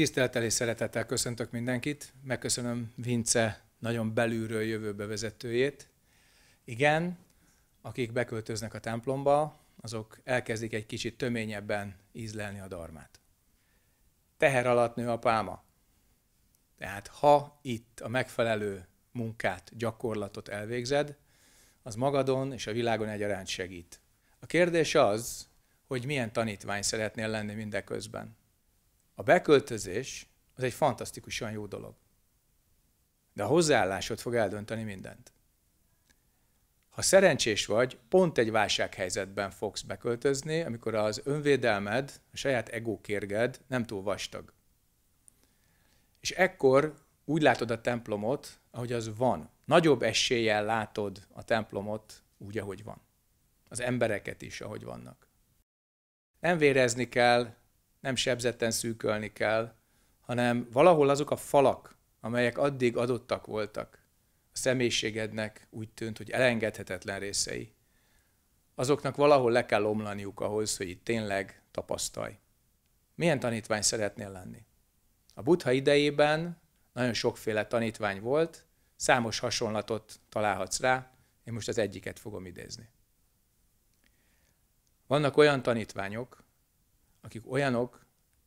Tisztelettel és szeretettel köszöntök mindenkit. Megköszönöm Vince nagyon belülről jövő bevezetőjét. Igen, akik beköltöznek a templomba, azok elkezdik egy kicsit töményebben ízlelni a darmát. Teher alatt nő a pálma. Tehát ha itt a megfelelő munkát, gyakorlatot elvégzed, az magadon és a világon egyaránt segít. A kérdés az, hogy milyen tanítvány szeretnél lenni mindeközben. A beköltözés az egy fantasztikusan jó dolog. De a hozzáállásod fog eldönteni mindent. Ha szerencsés vagy, pont egy válsághelyzetben fogsz beköltözni, amikor az önvédelmed, a saját ego kérged nem túl vastag. És ekkor úgy látod a templomot, ahogy az van. Nagyobb eséllyel látod a templomot úgy, ahogy van. Az embereket is, ahogy vannak. Nem vérezni kell, nem sebzetten szűkölni kell, hanem valahol azok a falak, amelyek addig adottak voltak, a személyiségednek úgy tűnt, hogy elengedhetetlen részei, azoknak valahol le kell omlaniuk ahhoz, hogy itt tényleg tapasztalj. Milyen tanítvány szeretnél lenni? A buddha idejében nagyon sokféle tanítvány volt, számos hasonlatot találhatsz rá, én most az egyiket fogom idézni. Vannak olyan tanítványok, akik olyanok,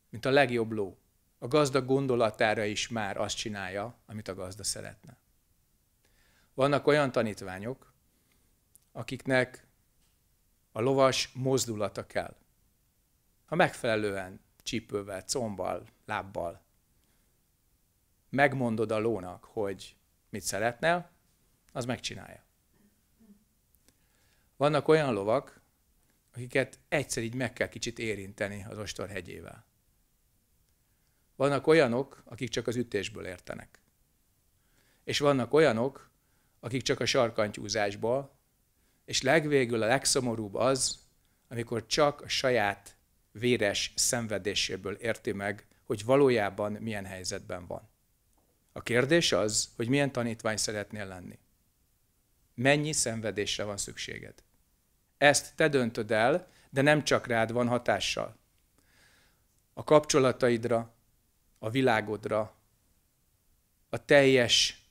mint a legjobb ló. A gazda gondolatára is már azt csinálja, amit a gazda szeretne. Vannak olyan tanítványok, akiknek a lovas mozdulata kell. Ha megfelelően csípővel, combbal, lábbal megmondod a lónak, hogy mit szeretnél, az megcsinálja. Vannak olyan lovak, akiket egyszer így meg kell kicsit érinteni az ostor hegyével. Vannak olyanok, akik csak az ütésből értenek. És vannak olyanok, akik csak a sarkantyúzásból, és legvégül a legszomorúbb az, amikor csak a saját véres szenvedéséből érti meg, hogy valójában milyen helyzetben van. A kérdés az, hogy milyen tanítvány szeretnél lenni. Mennyi szenvedésre van szükséged? Ezt te döntöd el, de nem csak rád van hatással. A kapcsolataidra, a világodra, a teljes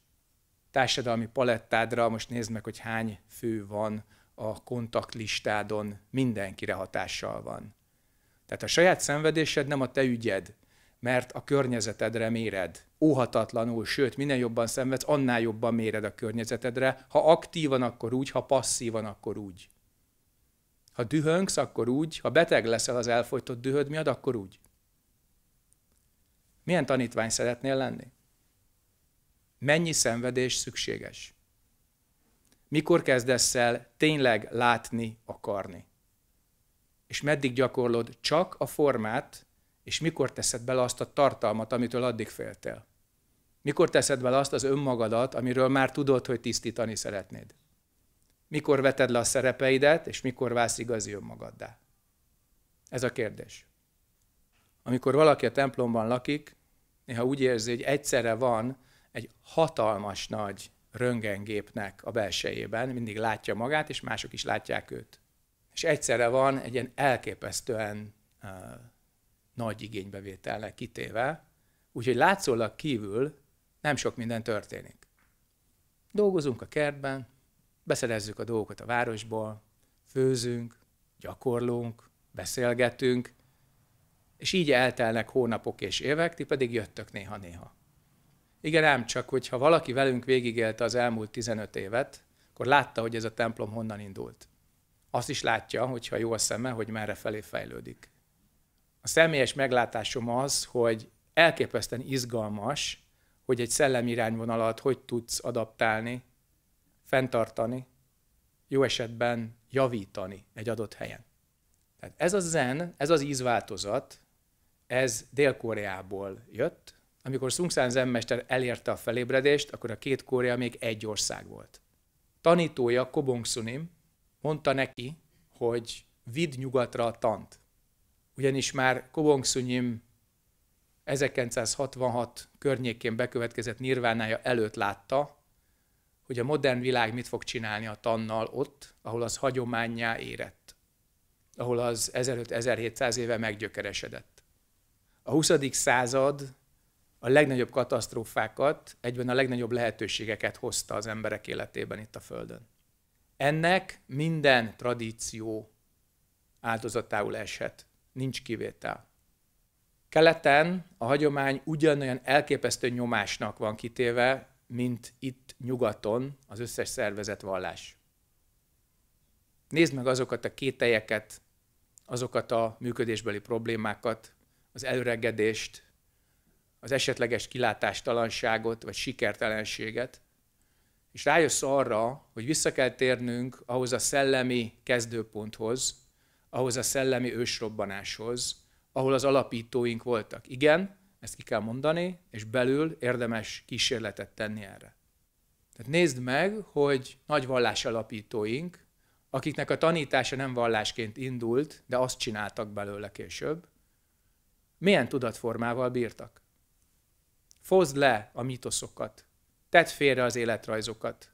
társadalmi palettádra, most nézd meg, hogy hány fő van a kontaktlistádon, mindenkire hatással van. Tehát a saját szenvedésed nem a te ügyed, mert a környezetedre méred. Óhatatlanul, sőt, minél jobban szenvedsz, annál jobban méred a környezetedre. Ha aktívan, akkor úgy, ha passzívan, akkor úgy. Ha dühöngsz, akkor úgy, ha beteg leszel az elfolytott dühöd miatt, akkor úgy. Milyen tanítvány szeretnél lenni? Mennyi szenvedés szükséges? Mikor kezdesz el tényleg látni, akarni? És meddig gyakorlod csak a formát, és mikor teszed bele azt a tartalmat, amitől addig féltél? Mikor teszed bele azt az önmagadat, amiről már tudod, hogy tisztítani szeretnéd? Mikor veted le a szerepeidet, és mikor válsz igazi önmagaddá? Ez a kérdés. Amikor valaki a templomban lakik, néha úgy érzi, hogy egyszerre van egy hatalmas nagy röngengépnek a belsejében, mindig látja magát, és mások is látják őt. És egyszerre van egy ilyen elképesztően uh, nagy igénybevételnek kitéve, úgyhogy látszólag kívül nem sok minden történik. Dolgozunk a kertben, beszerezzük a dolgokat a városból, főzünk, gyakorlunk, beszélgetünk, és így eltelnek hónapok és évek, ti pedig jöttök néha-néha. Igen, ám csak, hogyha valaki velünk végigélte az elmúlt 15 évet, akkor látta, hogy ez a templom honnan indult. Azt is látja, hogyha jó a szeme, hogy merre felé fejlődik. A személyes meglátásom az, hogy elképesztően izgalmas, hogy egy szellemi irányvonalat hogy tudsz adaptálni fenntartani, jó esetben javítani egy adott helyen. Tehát ez a zen, ez az ízváltozat, ez Dél-Koreából jött. Amikor Sungsan zenmester elérte a felébredést, akkor a két Korea még egy ország volt. Tanítója Kobong Sunim mondta neki, hogy vidd nyugatra a tant. Ugyanis már Kobong Sunim 1966 környékén bekövetkezett nirvánája előtt látta, hogy a modern világ mit fog csinálni a tannal ott, ahol az hagyományá érett, ahol az 1500 éve meggyökeresedett. A 20. század a legnagyobb katasztrófákat, egyben a legnagyobb lehetőségeket hozta az emberek életében itt a Földön. Ennek minden tradíció áldozatául eshet, nincs kivétel. Keleten a hagyomány ugyanolyan elképesztő nyomásnak van kitéve, mint itt nyugaton az összes szervezett vallás. Nézd meg azokat a kételyeket, azokat a működésbeli problémákat, az előregedést, az esetleges kilátástalanságot vagy sikertelenséget, és rájössz arra, hogy vissza kell térnünk ahhoz a szellemi kezdőponthoz, ahhoz a szellemi ősrobbanáshoz, ahol az alapítóink voltak. Igen, ezt ki kell mondani, és belül érdemes kísérletet tenni erre. Tehát nézd meg, hogy nagy alapítóink, akiknek a tanítása nem vallásként indult, de azt csináltak belőle később, milyen tudatformával bírtak. Fozd le a mitoszokat, tedd félre az életrajzokat,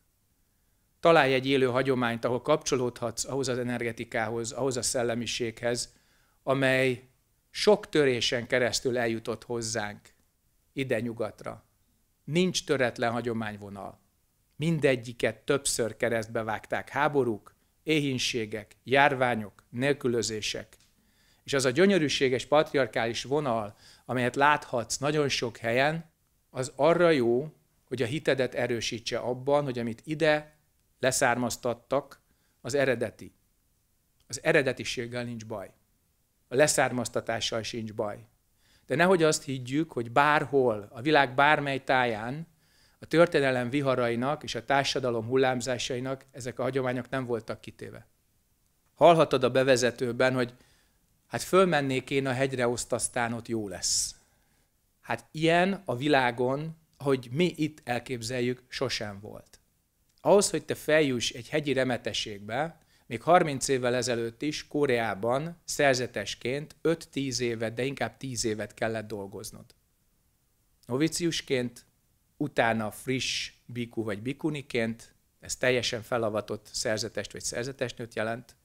találj egy élő hagyományt, ahol kapcsolódhatsz ahhoz az energetikához, ahhoz a szellemiséghez, amely sok törésen keresztül eljutott hozzánk, ide nyugatra. Nincs töretlen hagyományvonal. Mindegyiket többször keresztbe vágták háborúk, éhínségek, járványok, nélkülözések. És az a gyönyörűséges patriarkális vonal, amelyet láthatsz nagyon sok helyen, az arra jó, hogy a hitedet erősítse abban, hogy amit ide leszármaztattak, az eredeti. Az eredetiséggel nincs baj a leszármaztatással sincs baj. De nehogy azt higgyük, hogy bárhol, a világ bármely táján a történelem viharainak és a társadalom hullámzásainak ezek a hagyományok nem voltak kitéve. Hallhatod a bevezetőben, hogy hát fölmennék én a hegyre, azt aztán ott jó lesz. Hát ilyen a világon, hogy mi itt elképzeljük, sosem volt. Ahhoz, hogy te feljuss egy hegyi remeteségbe, még 30 évvel ezelőtt is Koreában szerzetesként 5-10 évet, de inkább 10 évet kellett dolgoznod. Noviciusként, utána friss biku vagy bikuniként, ez teljesen felavatott szerzetest vagy szerzetesnőt jelent,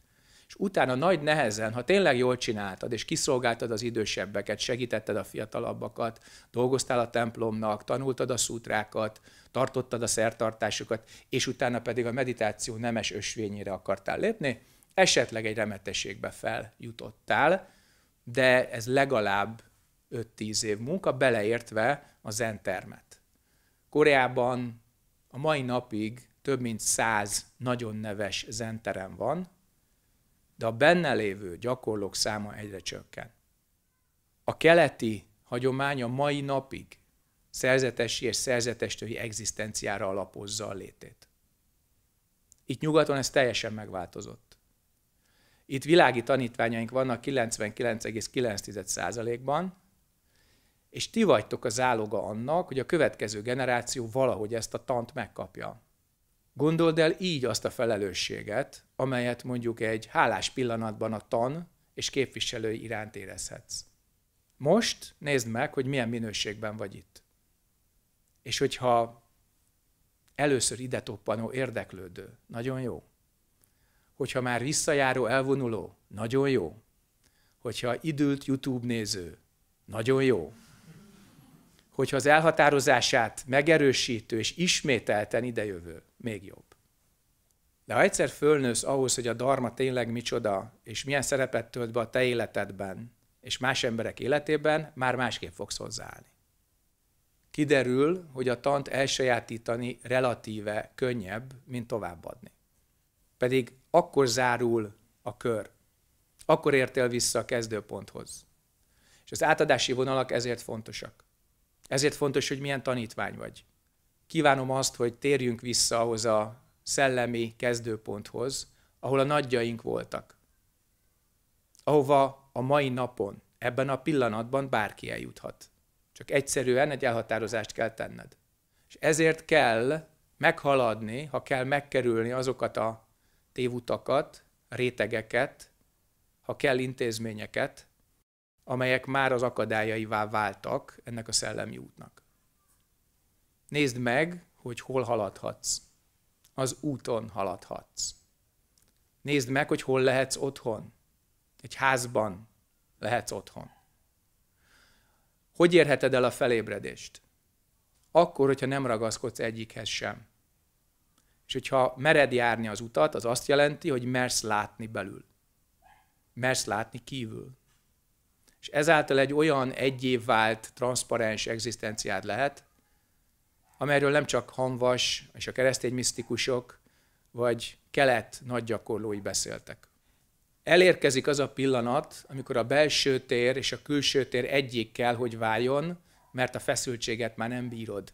és utána nagy nehezen, ha tényleg jól csináltad, és kiszolgáltad az idősebbeket, segítetted a fiatalabbakat, dolgoztál a templomnak, tanultad a szútrákat, tartottad a szertartásokat, és utána pedig a meditáció nemes ösvényére akartál lépni, esetleg egy remetességbe feljutottál, de ez legalább 5-10 év munka, beleértve a zentermet. Koreában a mai napig több mint száz nagyon neves zenterem van, de a benne lévő gyakorlók száma egyre csökken. A keleti hagyomány a mai napig szerzetesi és szerzetestői egzisztenciára alapozza a létét. Itt nyugaton ez teljesen megváltozott. Itt világi tanítványaink vannak 99,9%-ban, és ti vagytok az záloga annak, hogy a következő generáció valahogy ezt a tant megkapja. Gondold el így azt a felelősséget, amelyet mondjuk egy hálás pillanatban a tan és képviselői iránt érezhetsz. Most nézd meg, hogy milyen minőségben vagy itt. És hogyha először ide toppanó érdeklődő, nagyon jó. Hogyha már visszajáró elvonuló, nagyon jó. Hogyha idült YouTube néző, nagyon jó. Hogyha az elhatározását megerősítő és ismételten idejövő, még jobb. De ha egyszer fölnősz ahhoz, hogy a darma tényleg micsoda, és milyen szerepet tölt be a te életedben, és más emberek életében, már másképp fogsz hozzáállni. Kiderül, hogy a tant elsajátítani relatíve könnyebb, mint továbbadni. Pedig akkor zárul a kör. Akkor értél vissza a kezdőponthoz. És az átadási vonalak ezért fontosak. Ezért fontos, hogy milyen tanítvány vagy kívánom azt, hogy térjünk vissza ahhoz a szellemi kezdőponthoz, ahol a nagyjaink voltak. Ahova a mai napon, ebben a pillanatban bárki eljuthat. Csak egyszerűen egy elhatározást kell tenned. És ezért kell meghaladni, ha kell megkerülni azokat a tévutakat, rétegeket, ha kell intézményeket, amelyek már az akadályaivá váltak ennek a szellemi útnak. Nézd meg, hogy hol haladhatsz. Az úton haladhatsz. Nézd meg, hogy hol lehetsz otthon. Egy házban lehetsz otthon. Hogy érheted el a felébredést? Akkor, hogyha nem ragaszkodsz egyikhez sem. És hogyha mered járni az utat, az azt jelenti, hogy mersz látni belül. Mersz látni kívül. És ezáltal egy olyan egyéb vált, transzparens egzisztenciád lehet, amelyről nem csak Hanvas és a keresztény misztikusok, vagy kelet nagy gyakorlói beszéltek. Elérkezik az a pillanat, amikor a belső tér és a külső tér egyik kell, hogy váljon, mert a feszültséget már nem bírod.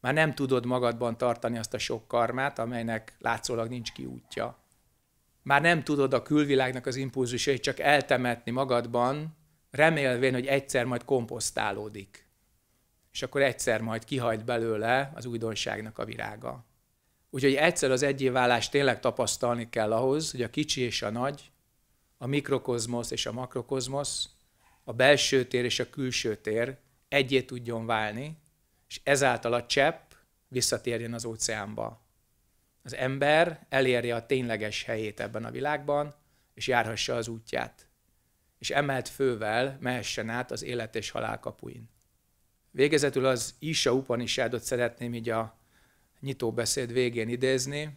Már nem tudod magadban tartani azt a sok karmát, amelynek látszólag nincs kiútja. Már nem tudod a külvilágnak az impulzusait csak eltemetni magadban, remélvén, hogy egyszer majd komposztálódik és akkor egyszer majd kihajt belőle az újdonságnak a virága. Úgyhogy egyszer az egyévállást tényleg tapasztalni kell ahhoz, hogy a kicsi és a nagy, a mikrokozmosz és a makrokozmosz, a belső tér és a külső tér egyé tudjon válni, és ezáltal a csepp visszatérjen az óceánba. Az ember elérje a tényleges helyét ebben a világban, és járhassa az útját. És emelt fővel mehessen át az élet és halál kapuin. Végezetül az Isa Upanishadot szeretném így a nyitó beszéd végén idézni.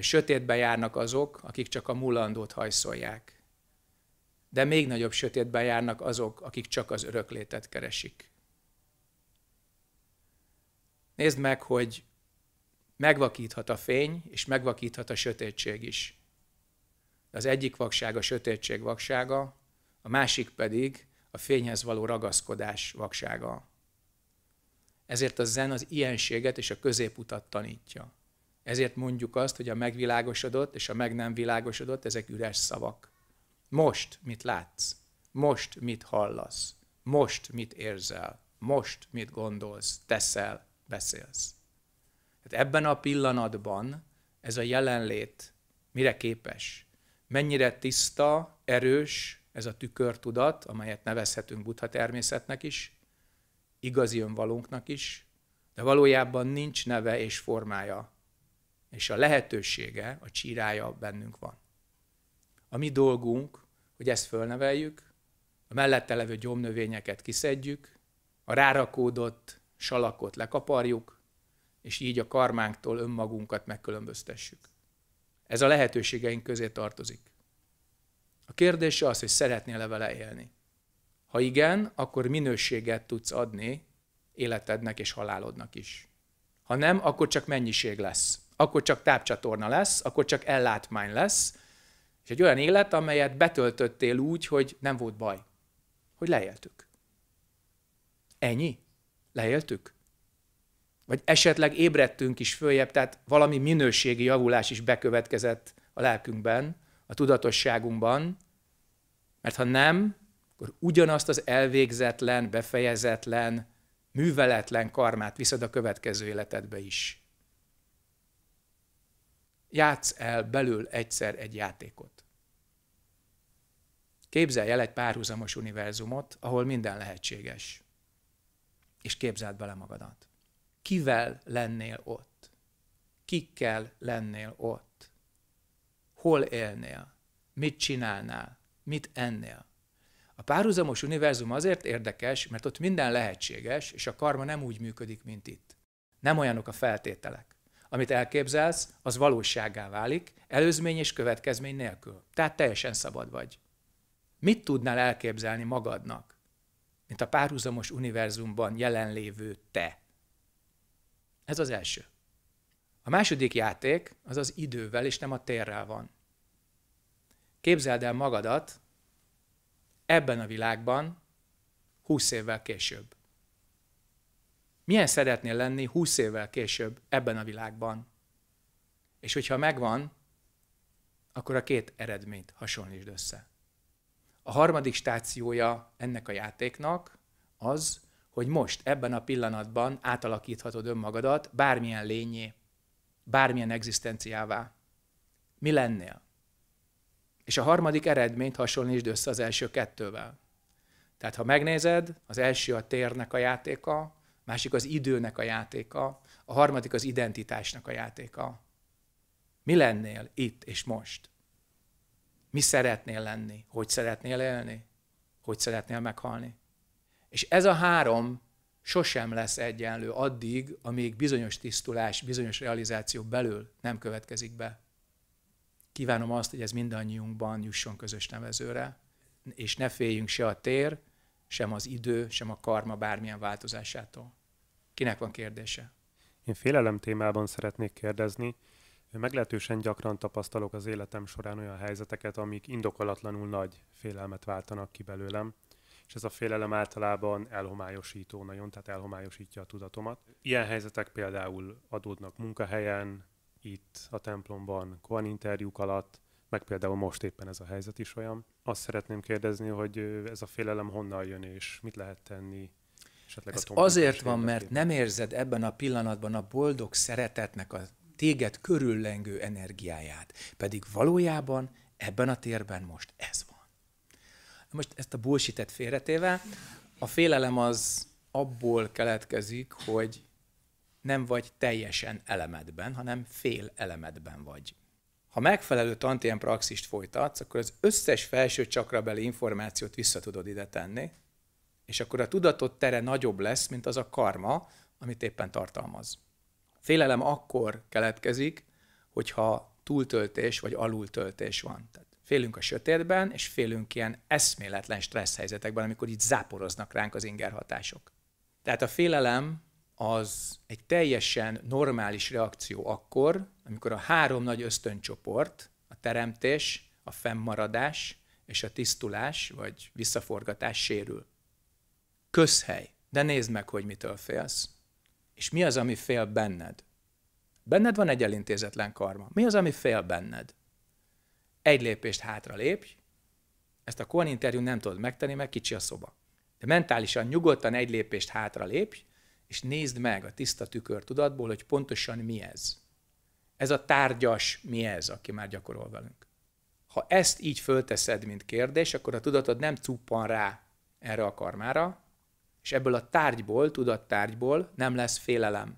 Sötétbe járnak azok, akik csak a mulandót hajszolják. De még nagyobb sötétbe járnak azok, akik csak az öröklétet keresik. Nézd meg, hogy megvakíthat a fény, és megvakíthat a sötétség is. Az egyik vakság a sötétség vaksága, a másik pedig a fényhez való ragaszkodás vaksága. Ezért a zen az ilyenséget és a középutat tanítja. Ezért mondjuk azt, hogy a megvilágosodott és a meg nem világosodott, ezek üres szavak. Most mit látsz? Most mit hallasz? Most mit érzel? Most mit gondolsz, teszel, beszélsz? Tehát ebben a pillanatban ez a jelenlét mire képes? Mennyire tiszta, erős, ez a tükörtudat, amelyet nevezhetünk buddha természetnek is, igazi önvalónknak is, de valójában nincs neve és formája, és a lehetősége, a csírája bennünk van. A mi dolgunk, hogy ezt fölneveljük, a mellette levő gyomnövényeket kiszedjük, a rárakódott salakot lekaparjuk, és így a karmánktól önmagunkat megkülönböztessük. Ez a lehetőségeink közé tartozik. A kérdés az, hogy szeretnél-e vele élni. Ha igen, akkor minőséget tudsz adni életednek és halálodnak is. Ha nem, akkor csak mennyiség lesz. Akkor csak tápcsatorna lesz, akkor csak ellátmány lesz, és egy olyan élet, amelyet betöltöttél úgy, hogy nem volt baj. Hogy leéltük. Ennyi? Leéltük? Vagy esetleg ébredtünk is följebb, tehát valami minőségi javulás is bekövetkezett a lelkünkben, a tudatosságunkban, mert ha nem, akkor ugyanazt az elvégzetlen, befejezetlen, műveletlen karmát viszed a következő életedbe is. Játsz el belül egyszer egy játékot. Képzelj el egy párhuzamos univerzumot, ahol minden lehetséges. És képzeld bele magadat. Kivel lennél ott? Kikkel lennél ott? hol élnél, mit csinálnál, mit ennél. A párhuzamos univerzum azért érdekes, mert ott minden lehetséges, és a karma nem úgy működik, mint itt. Nem olyanok a feltételek. Amit elképzelsz, az valóságá válik, előzmény és következmény nélkül. Tehát teljesen szabad vagy. Mit tudnál elképzelni magadnak, mint a párhuzamos univerzumban jelenlévő te? Ez az első. A második játék az az idővel és nem a térrel van. Képzeld el magadat ebben a világban 20 évvel később. Milyen szeretnél lenni 20 évvel később ebben a világban? És hogyha megvan, akkor a két eredményt hasonlítsd össze. A harmadik stációja ennek a játéknak az, hogy most, ebben a pillanatban átalakíthatod önmagadat bármilyen lényé, bármilyen egzisztenciává? Mi lennél? És a harmadik eredményt hasonlítsd össze az első kettővel. Tehát ha megnézed, az első a térnek a játéka, másik az időnek a játéka, a harmadik az identitásnak a játéka. Mi lennél itt és most? Mi szeretnél lenni? Hogy szeretnél élni? Hogy szeretnél meghalni? És ez a három sosem lesz egyenlő addig, amíg bizonyos tisztulás, bizonyos realizáció belül nem következik be. Kívánom azt, hogy ez mindannyiunkban jusson közös nevezőre, és ne féljünk se a tér, sem az idő, sem a karma bármilyen változásától. Kinek van kérdése? Én félelem témában szeretnék kérdezni. Meglehetősen gyakran tapasztalok az életem során olyan helyzeteket, amik indokolatlanul nagy félelmet váltanak ki belőlem és ez a félelem általában elhomályosító nagyon, tehát elhomályosítja a tudatomat. Ilyen helyzetek például adódnak munkahelyen, itt a templomban, koan interjúk alatt, meg például most éppen ez a helyzet is olyan. Azt szeretném kérdezni, hogy ez a félelem honnan jön, és mit lehet tenni esetleg ez a Azért van, érdekében. mert nem érzed ebben a pillanatban a boldog szeretetnek a téged körüllengő energiáját, pedig valójában ebben a térben most ez most ezt a bullshit félretéve, a félelem az abból keletkezik, hogy nem vagy teljesen elemedben, hanem fél elemedben vagy. Ha megfelelő tantien praxist folytatsz, akkor az összes felső csakrabeli információt vissza tudod ide tenni, és akkor a tudatod tere nagyobb lesz, mint az a karma, amit éppen tartalmaz. A félelem akkor keletkezik, hogyha túltöltés vagy alultöltés van. Tehát Félünk a sötétben, és félünk ilyen eszméletlen stressz helyzetekben, amikor így záporoznak ránk az ingerhatások. Tehát a félelem az egy teljesen normális reakció akkor, amikor a három nagy ösztöncsoport, a teremtés, a fennmaradás és a tisztulás vagy visszaforgatás sérül. Közhely, de nézd meg, hogy mitől félsz. És mi az, ami fél benned? Benned van egy elintézetlen karma. Mi az, ami fél benned? egy lépést hátra lépj, ezt a Cohen interjú nem tudod megtenni, mert kicsi a szoba. De mentálisan nyugodtan egy lépést hátra lépj, és nézd meg a tiszta tükör tudatból, hogy pontosan mi ez. Ez a tárgyas mi ez, aki már gyakorol velünk. Ha ezt így fölteszed, mint kérdés, akkor a tudatod nem cuppan rá erre a karmára, és ebből a tárgyból, tudattárgyból nem lesz félelem.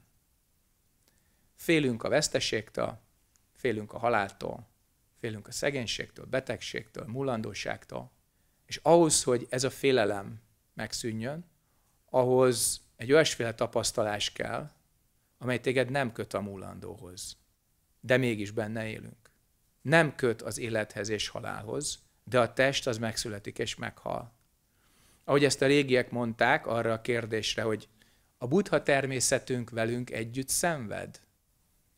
Félünk a veszteségtől, félünk a haláltól, Félünk a szegénységtől, betegségtől, mulandóságtól. És ahhoz, hogy ez a félelem megszűnjön, ahhoz egy olyasféle tapasztalás kell, amely téged nem köt a múlandóhoz, de mégis benne élünk. Nem köt az élethez és halálhoz, de a test az megszületik és meghal. Ahogy ezt a régiek mondták arra a kérdésre, hogy a buddha természetünk velünk együtt szenved?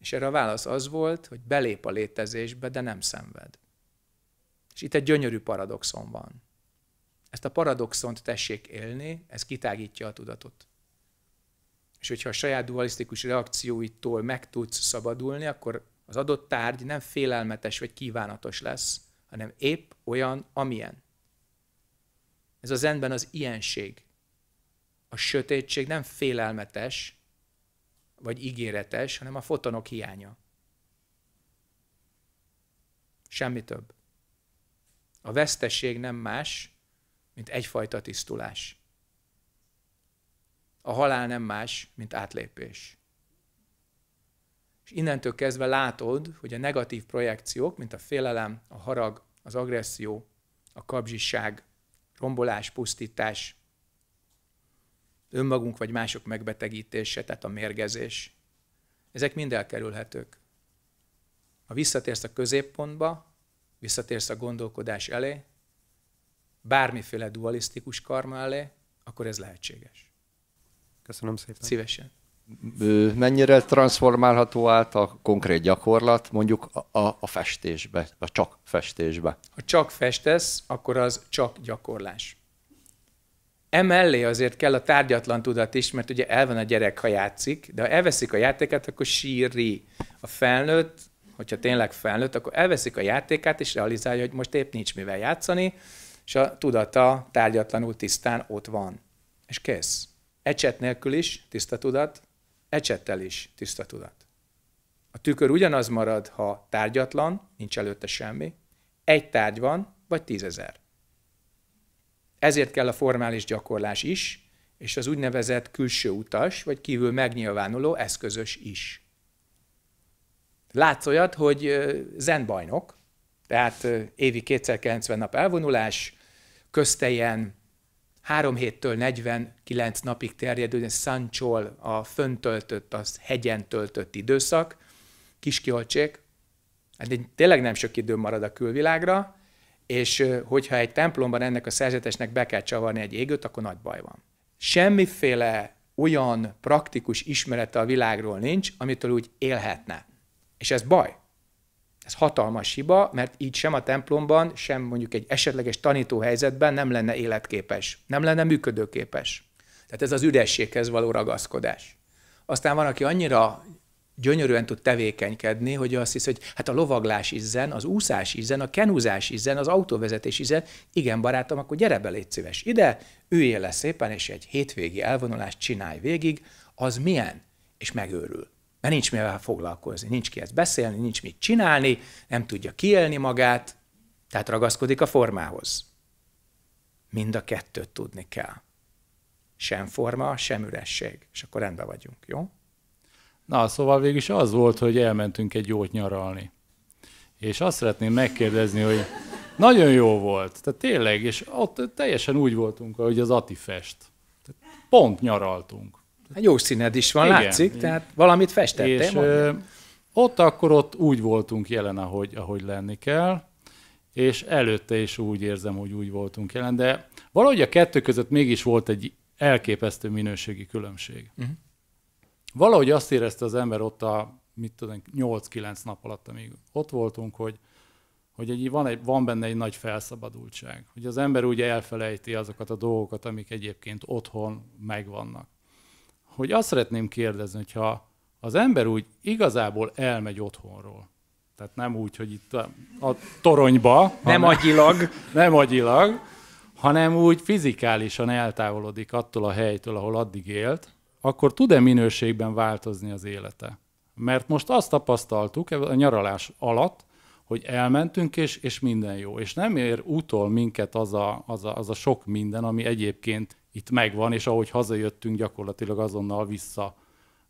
És erre a válasz az volt, hogy belép a létezésbe, de nem szenved. És itt egy gyönyörű paradoxon van. Ezt a paradoxont tessék élni, ez kitágítja a tudatot. És hogyha a saját dualisztikus reakcióitól meg tudsz szabadulni, akkor az adott tárgy nem félelmetes vagy kívánatos lesz, hanem épp olyan, amilyen. Ez az zenben az ilyenség. A sötétség nem félelmetes, vagy ígéretes, hanem a fotonok hiánya. Semmi több. A vesztesség nem más, mint egyfajta tisztulás. A halál nem más, mint átlépés. És innentől kezdve látod, hogy a negatív projekciók, mint a félelem, a harag, az agresszió, a kapzsiság, rombolás, pusztítás, önmagunk vagy mások megbetegítése, tehát a mérgezés. Ezek mind elkerülhetők. Ha visszatérsz a középpontba, visszatérsz a gondolkodás elé, bármiféle dualisztikus karma elé, akkor ez lehetséges. Köszönöm szépen. Szívesen. Mennyire transformálható át a konkrét gyakorlat mondjuk a, a, a festésbe, a csak festésbe? Ha csak festesz, akkor az csak gyakorlás. Emellé azért kell a tárgyatlan tudat is, mert ugye el van a gyerek, ha játszik, de ha elveszik a játékát, akkor síri. A felnőtt, hogyha tényleg felnőtt, akkor elveszik a játékát, és realizálja, hogy most épp nincs mivel játszani, és a tudata tárgyatlanul tisztán ott van. És kész. Ecset nélkül is tiszta tudat, ecsettel is tiszta tudat. A tükör ugyanaz marad, ha tárgyatlan, nincs előtte semmi, egy tárgy van, vagy tízezer. Ezért kell a formális gyakorlás is, és az úgynevezett külső utas, vagy kívül megnyilvánuló eszközös is. Látsz olyat, hogy zenbajnok, tehát évi 290 nap elvonulás, köztejen 3 héttől 49 napig terjedő szancsol a föntöltött, az hegyen töltött időszak, kiskioltsék, hát tényleg nem sok idő marad a külvilágra, és hogyha egy templomban ennek a szerzetesnek be kell csavarni egy égőt, akkor nagy baj van. Semmiféle olyan praktikus ismerete a világról nincs, amitől úgy élhetne. És ez baj. Ez hatalmas hiba, mert így sem a templomban, sem mondjuk egy esetleges tanítóhelyzetben nem lenne életképes, nem lenne működőképes. Tehát ez az ürességhez való ragaszkodás. Aztán van, aki annyira gyönyörűen tud tevékenykedni, hogy azt hisz, hogy hát a lovaglás izzen, az úszás izzen, a kenúzás izzen, az autóvezetés izzen, igen barátom, akkor gyere be, légy szíves ide, üljél le szépen, és egy hétvégi elvonulást csinálj végig, az milyen? És megőrül. Mert nincs mivel foglalkozni, nincs kihez beszélni, nincs mit csinálni, nem tudja kiélni magát, tehát ragaszkodik a formához. Mind a kettőt tudni kell. Sem forma, sem üresség. És akkor rendben vagyunk, jó? Na, szóval végül is az volt, hogy elmentünk egy jót nyaralni. És azt szeretném megkérdezni, hogy nagyon jó volt, tehát tényleg, és ott teljesen úgy voltunk, ahogy az Ati fest. Tehát pont nyaraltunk. Hát jó színed is van, Igen, látszik, így. tehát valamit festettél. És ö, ott akkor ott úgy voltunk jelen, ahogy, ahogy lenni kell, és előtte is úgy érzem, hogy úgy voltunk jelen, de valahogy a kettő között mégis volt egy elképesztő minőségi különbség. Uh-huh valahogy azt érezte az ember ott a, mit tudom, 8-9 nap alatt, amíg ott voltunk, hogy, hogy egy, van, egy, van benne egy nagy felszabadultság. Hogy az ember úgy elfelejti azokat a dolgokat, amik egyébként otthon megvannak. Hogy azt szeretném kérdezni, hogyha az ember úgy igazából elmegy otthonról, tehát nem úgy, hogy itt a, a toronyba. Nem hanem, agyilag. Nem agyilag, hanem úgy fizikálisan eltávolodik attól a helytől, ahol addig élt, akkor tud-e minőségben változni az élete? Mert most azt tapasztaltuk e- a nyaralás alatt, hogy elmentünk, és, és minden jó. És nem ér utol minket az a, az, a, az a sok minden, ami egyébként itt megvan, és ahogy hazajöttünk, gyakorlatilag azonnal vissza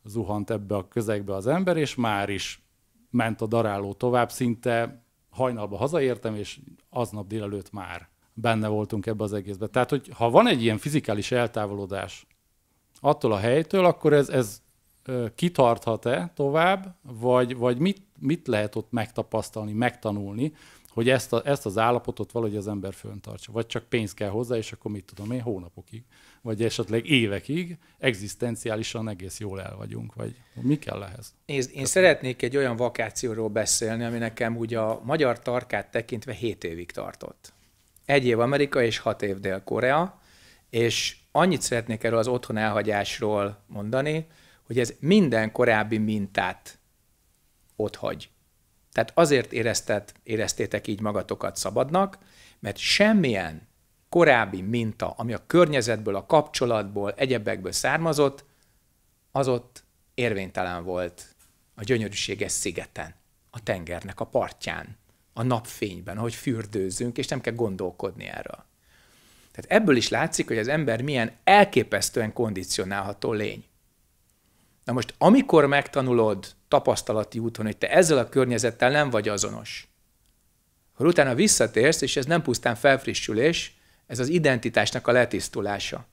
zuhant ebbe a közegbe az ember, és már is ment a daráló tovább, szinte hajnalba hazaértem, és aznap délelőtt már benne voltunk ebbe az egészbe. Tehát, hogy ha van egy ilyen fizikális eltávolodás attól a helytől, akkor ez, ez kitarthat-e tovább, vagy, vagy mit, mit lehet ott megtapasztalni, megtanulni, hogy ezt, a, ezt az állapotot valahogy az ember föntartsa. Vagy csak pénz kell hozzá, és akkor mit tudom én, hónapokig, vagy esetleg évekig egzisztenciálisan egész jól el vagyunk, vagy mi kell ehhez? Én, én szeretnék egy olyan vakációról beszélni, ami nekem ugye a magyar tarkát tekintve 7 évig tartott. Egy év Amerika és 6 év Dél-Korea, és annyit szeretnék erről az otthon elhagyásról mondani, hogy ez minden korábbi mintát otthagy. Tehát azért éreztet, éreztétek így magatokat szabadnak, mert semmilyen korábbi minta, ami a környezetből, a kapcsolatból, egyebekből származott, az ott érvénytelen volt a gyönyörűséges szigeten, a tengernek a partján, a napfényben, ahogy fürdőzünk, és nem kell gondolkodni erről. Tehát ebből is látszik, hogy az ember milyen elképesztően kondicionálható lény. Na most, amikor megtanulod tapasztalati úton, hogy te ezzel a környezettel nem vagy azonos, akkor utána visszatérsz, és ez nem pusztán felfrissülés, ez az identitásnak a letisztulása.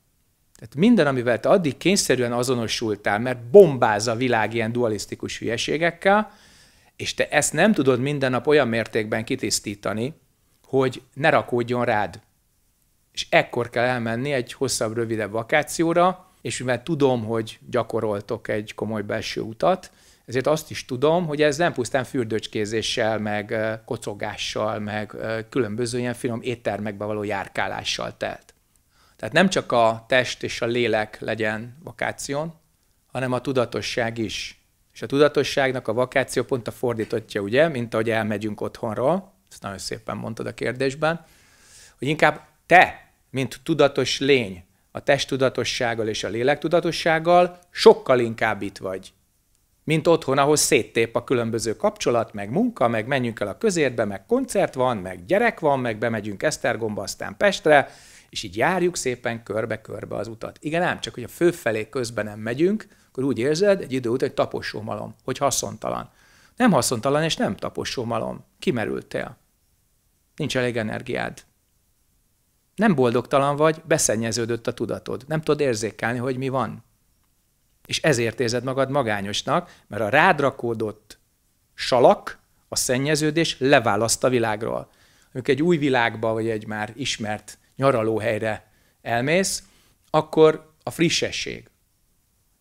Tehát minden, amivel te addig kényszerűen azonosultál, mert bombáz a világ ilyen dualisztikus hülyeségekkel, és te ezt nem tudod minden nap olyan mértékben kitisztítani, hogy ne rakódjon rád és ekkor kell elmenni egy hosszabb, rövidebb vakációra, és mivel tudom, hogy gyakoroltok egy komoly belső utat, ezért azt is tudom, hogy ez nem pusztán fürdőcskézéssel, meg kocogással, meg különböző ilyen finom éttermekbe való járkálással telt. Tehát nem csak a test és a lélek legyen vakáción, hanem a tudatosság is. És a tudatosságnak a vakáció pont a fordítottja, ugye, mint ahogy elmegyünk otthonról, ezt nagyon szépen mondtad a kérdésben, hogy inkább te mint tudatos lény, a testtudatossággal és a lélektudatossággal, sokkal inkább itt vagy. Mint otthon, ahol széttép a különböző kapcsolat, meg munka, meg menjünk el a közértbe, meg koncert van, meg gyerek van, meg bemegyünk Esztergomba, aztán Pestre, és így járjuk szépen körbe-körbe az utat. Igen, ám csak, hogy a főfelé közben nem megyünk, akkor úgy érzed egy idő után, hogy tapossó malom, hogy haszontalan. Nem haszontalan, és nem tapossó malom. Kimerültél. Nincs elég energiád nem boldogtalan vagy, beszennyeződött a tudatod. Nem tudod érzékelni, hogy mi van. És ezért érzed magad magányosnak, mert a rádrakódott salak, a szennyeződés leválaszt a világról. Amikor egy új világba, vagy egy már ismert nyaralóhelyre elmész, akkor a frissesség,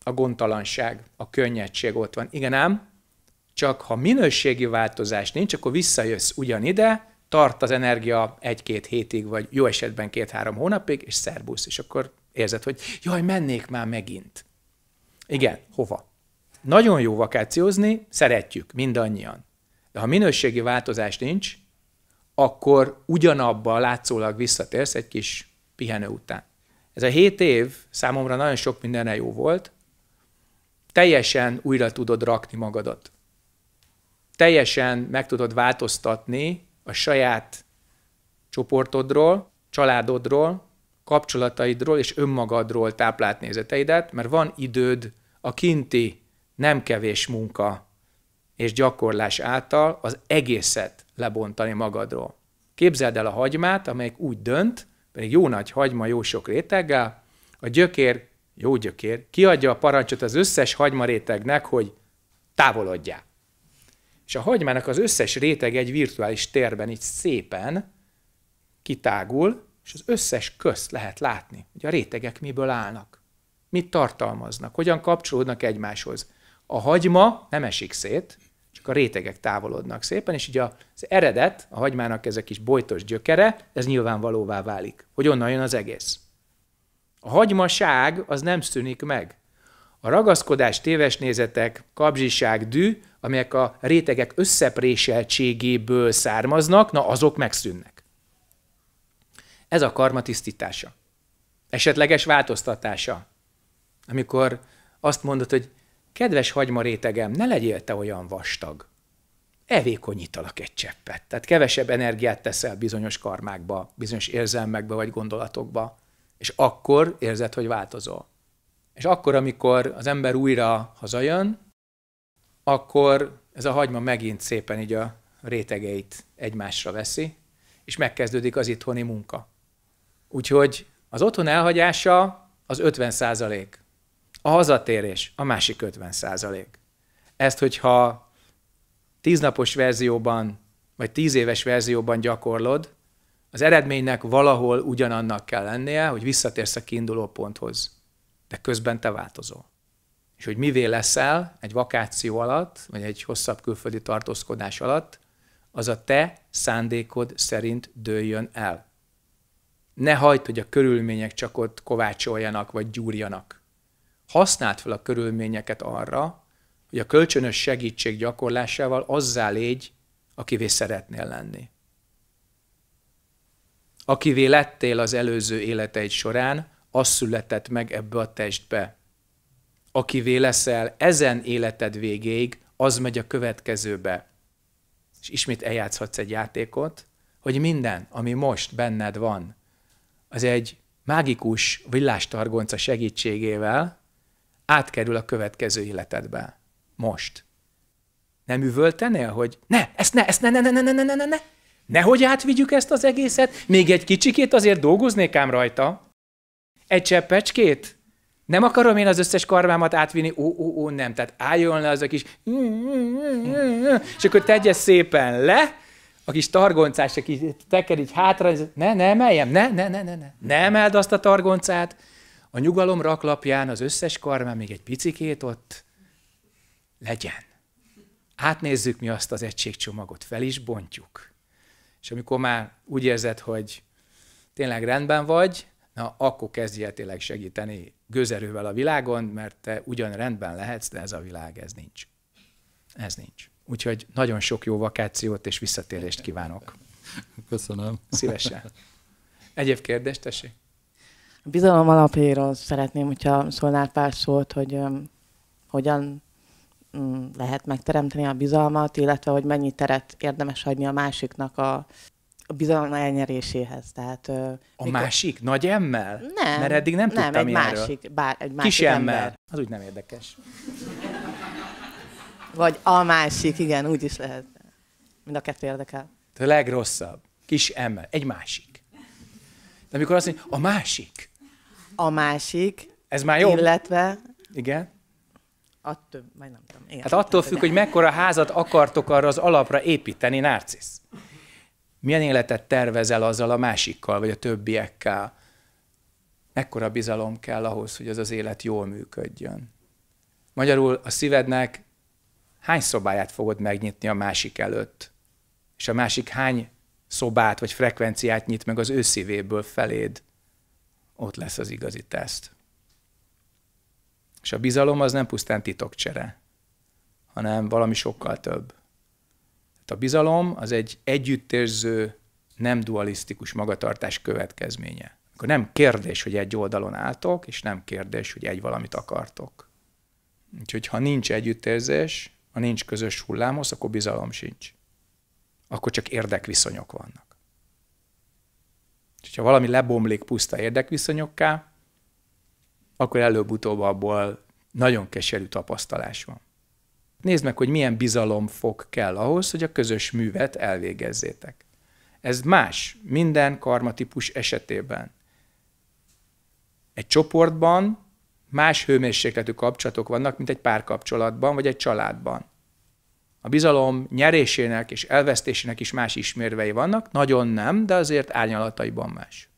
a gondtalanság, a könnyedség ott van. Igen ám, csak ha minőségi változás nincs, akkor visszajössz ugyanide, tart az energia egy-két hétig, vagy jó esetben két-három hónapig, és szerbusz, és akkor érzed, hogy jaj, mennék már megint. Igen, hova? Nagyon jó vakációzni, szeretjük mindannyian. De ha minőségi változás nincs, akkor ugyanabba látszólag visszatérsz egy kis pihenő után. Ez a hét év számomra nagyon sok mindenre jó volt. Teljesen újra tudod rakni magadat. Teljesen meg tudod változtatni a saját csoportodról, családodról, kapcsolataidról és önmagadról táplált nézeteidet, mert van időd a kinti nem kevés munka és gyakorlás által az egészet lebontani magadról. Képzeld el a hagymát, amelyik úgy dönt, pedig jó nagy hagyma jó sok réteggel, a gyökér, jó gyökér, kiadja a parancsot az összes hagymarétegnek, hogy távolodjál és a hagymának az összes réteg egy virtuális térben így szépen kitágul, és az összes közt lehet látni, hogy a rétegek miből állnak, mit tartalmaznak, hogyan kapcsolódnak egymáshoz. A hagyma nem esik szét, csak a rétegek távolodnak szépen, és így az eredet, a hagymának ez a kis bojtos gyökere, ez nyilvánvalóvá válik, hogy onnan jön az egész. A hagymaság az nem szűnik meg. A ragaszkodás, téves nézetek, kapzsiság, dű, amelyek a rétegek összepréseltségéből származnak, na azok megszűnnek. Ez a karma tisztítása. Esetleges változtatása. Amikor azt mondod, hogy kedves hagyma rétegem, ne legyél te olyan vastag. Evékonyítalak egy cseppet. Tehát kevesebb energiát teszel bizonyos karmákba, bizonyos érzelmekbe vagy gondolatokba, és akkor érzed, hogy változol. És akkor, amikor az ember újra hazajön, akkor ez a hagyma megint szépen így a rétegeit egymásra veszi, és megkezdődik az itthoni munka. Úgyhogy az otthon elhagyása az 50 százalék. A hazatérés a másik 50 százalék. Ezt, hogyha tíznapos verzióban, vagy tíz éves verzióban gyakorlod, az eredménynek valahol ugyanannak kell lennie, hogy visszatérsz a kiinduló ponthoz, de közben te változol és hogy mivé leszel egy vakáció alatt, vagy egy hosszabb külföldi tartózkodás alatt, az a te szándékod szerint dőljön el. Ne hagyd, hogy a körülmények csak ott kovácsoljanak, vagy gyúrjanak. Használd fel a körülményeket arra, hogy a kölcsönös segítség gyakorlásával azzá légy, akivé szeretnél lenni. Akivé lettél az előző életeid során, az született meg ebbe a testbe akivé leszel ezen életed végéig, az megy a következőbe. És ismét eljátszhatsz egy játékot, hogy minden, ami most benned van, az egy mágikus villástargonca segítségével átkerül a következő életedbe. Most. Nem üvöltenél, hogy ne, ezt ne, ezt ne, ne, ne, ne, ne, ne, ne, ne. ne, Nehogy átvigyük ezt az egészet, még egy kicsikét azért dolgoznék ám rajta. Egy cseppecskét? Nem akarom én az összes karmámat átvinni, ó, ó, ó, nem. Tehát álljon le az a kis... És akkor tegye szépen le, a kis targoncás, a kis teker így hátra, ne, ne emeljem, ne, ne, ne, ne, ne. Ne emeld azt a targoncát. A nyugalom raklapján az összes karmám még egy picikét ott legyen. Átnézzük mi azt az egységcsomagot, fel is bontjuk. És amikor már úgy érzed, hogy tényleg rendben vagy, na akkor kezdjél tényleg segíteni gőzerővel a világon, mert te ugyan rendben lehetsz, de ez a világ, ez nincs. Ez nincs. Úgyhogy nagyon sok jó vakációt és visszatérést kívánok. Köszönöm. Szívesen. Egyéb kérdést, tessék? A bizalom alapjáról szeretném, hogyha szólnál pár szót, hogy um, hogyan um, lehet megteremteni a bizalmat, illetve hogy mennyi teret érdemes hagyni a másiknak a a bizalom elnyeréséhez. Tehát, ö, a mikor... másik nagy emmel? Nem. Mert eddig nem, nem tudtam egy ilyenről. másik, bár, egy másik Kis ember. ember. Az úgy nem érdekes. Vagy a másik, igen, úgy is lehet. Mind a kettő érdekel. A legrosszabb. Kis ember. Egy másik. De amikor azt mondja, a másik. A másik. Ez már jó. Illetve. Igen. Attól, majd nem tudom. Igen, hát attól függ, hogy mekkora házat akartok arra az alapra építeni, Narcisz. Milyen életet tervezel azzal a másikkal, vagy a többiekkel? Mekkora bizalom kell ahhoz, hogy az az élet jól működjön? Magyarul a szívednek hány szobáját fogod megnyitni a másik előtt? És a másik hány szobát vagy frekvenciát nyit meg az ő szívéből feléd? Ott lesz az igazi teszt. És a bizalom az nem pusztán titokcsere, hanem valami sokkal több. A bizalom az egy együttérző, nem dualisztikus magatartás következménye. Akkor nem kérdés, hogy egy oldalon álltok, és nem kérdés, hogy egy valamit akartok. Úgyhogy ha nincs együttérzés, ha nincs közös hullámhoz, akkor bizalom sincs. Akkor csak érdekviszonyok vannak. És ha valami lebomlik puszta érdekviszonyokká, akkor előbb-utóbb abból nagyon keserű tapasztalás van. Nézd meg, hogy milyen bizalomfok kell ahhoz, hogy a közös művet elvégezzétek. Ez más minden karmatípus esetében. Egy csoportban más hőmérsékletű kapcsolatok vannak, mint egy párkapcsolatban vagy egy családban. A bizalom nyerésének és elvesztésének is más ismérvei vannak, nagyon nem, de azért árnyalataiban más.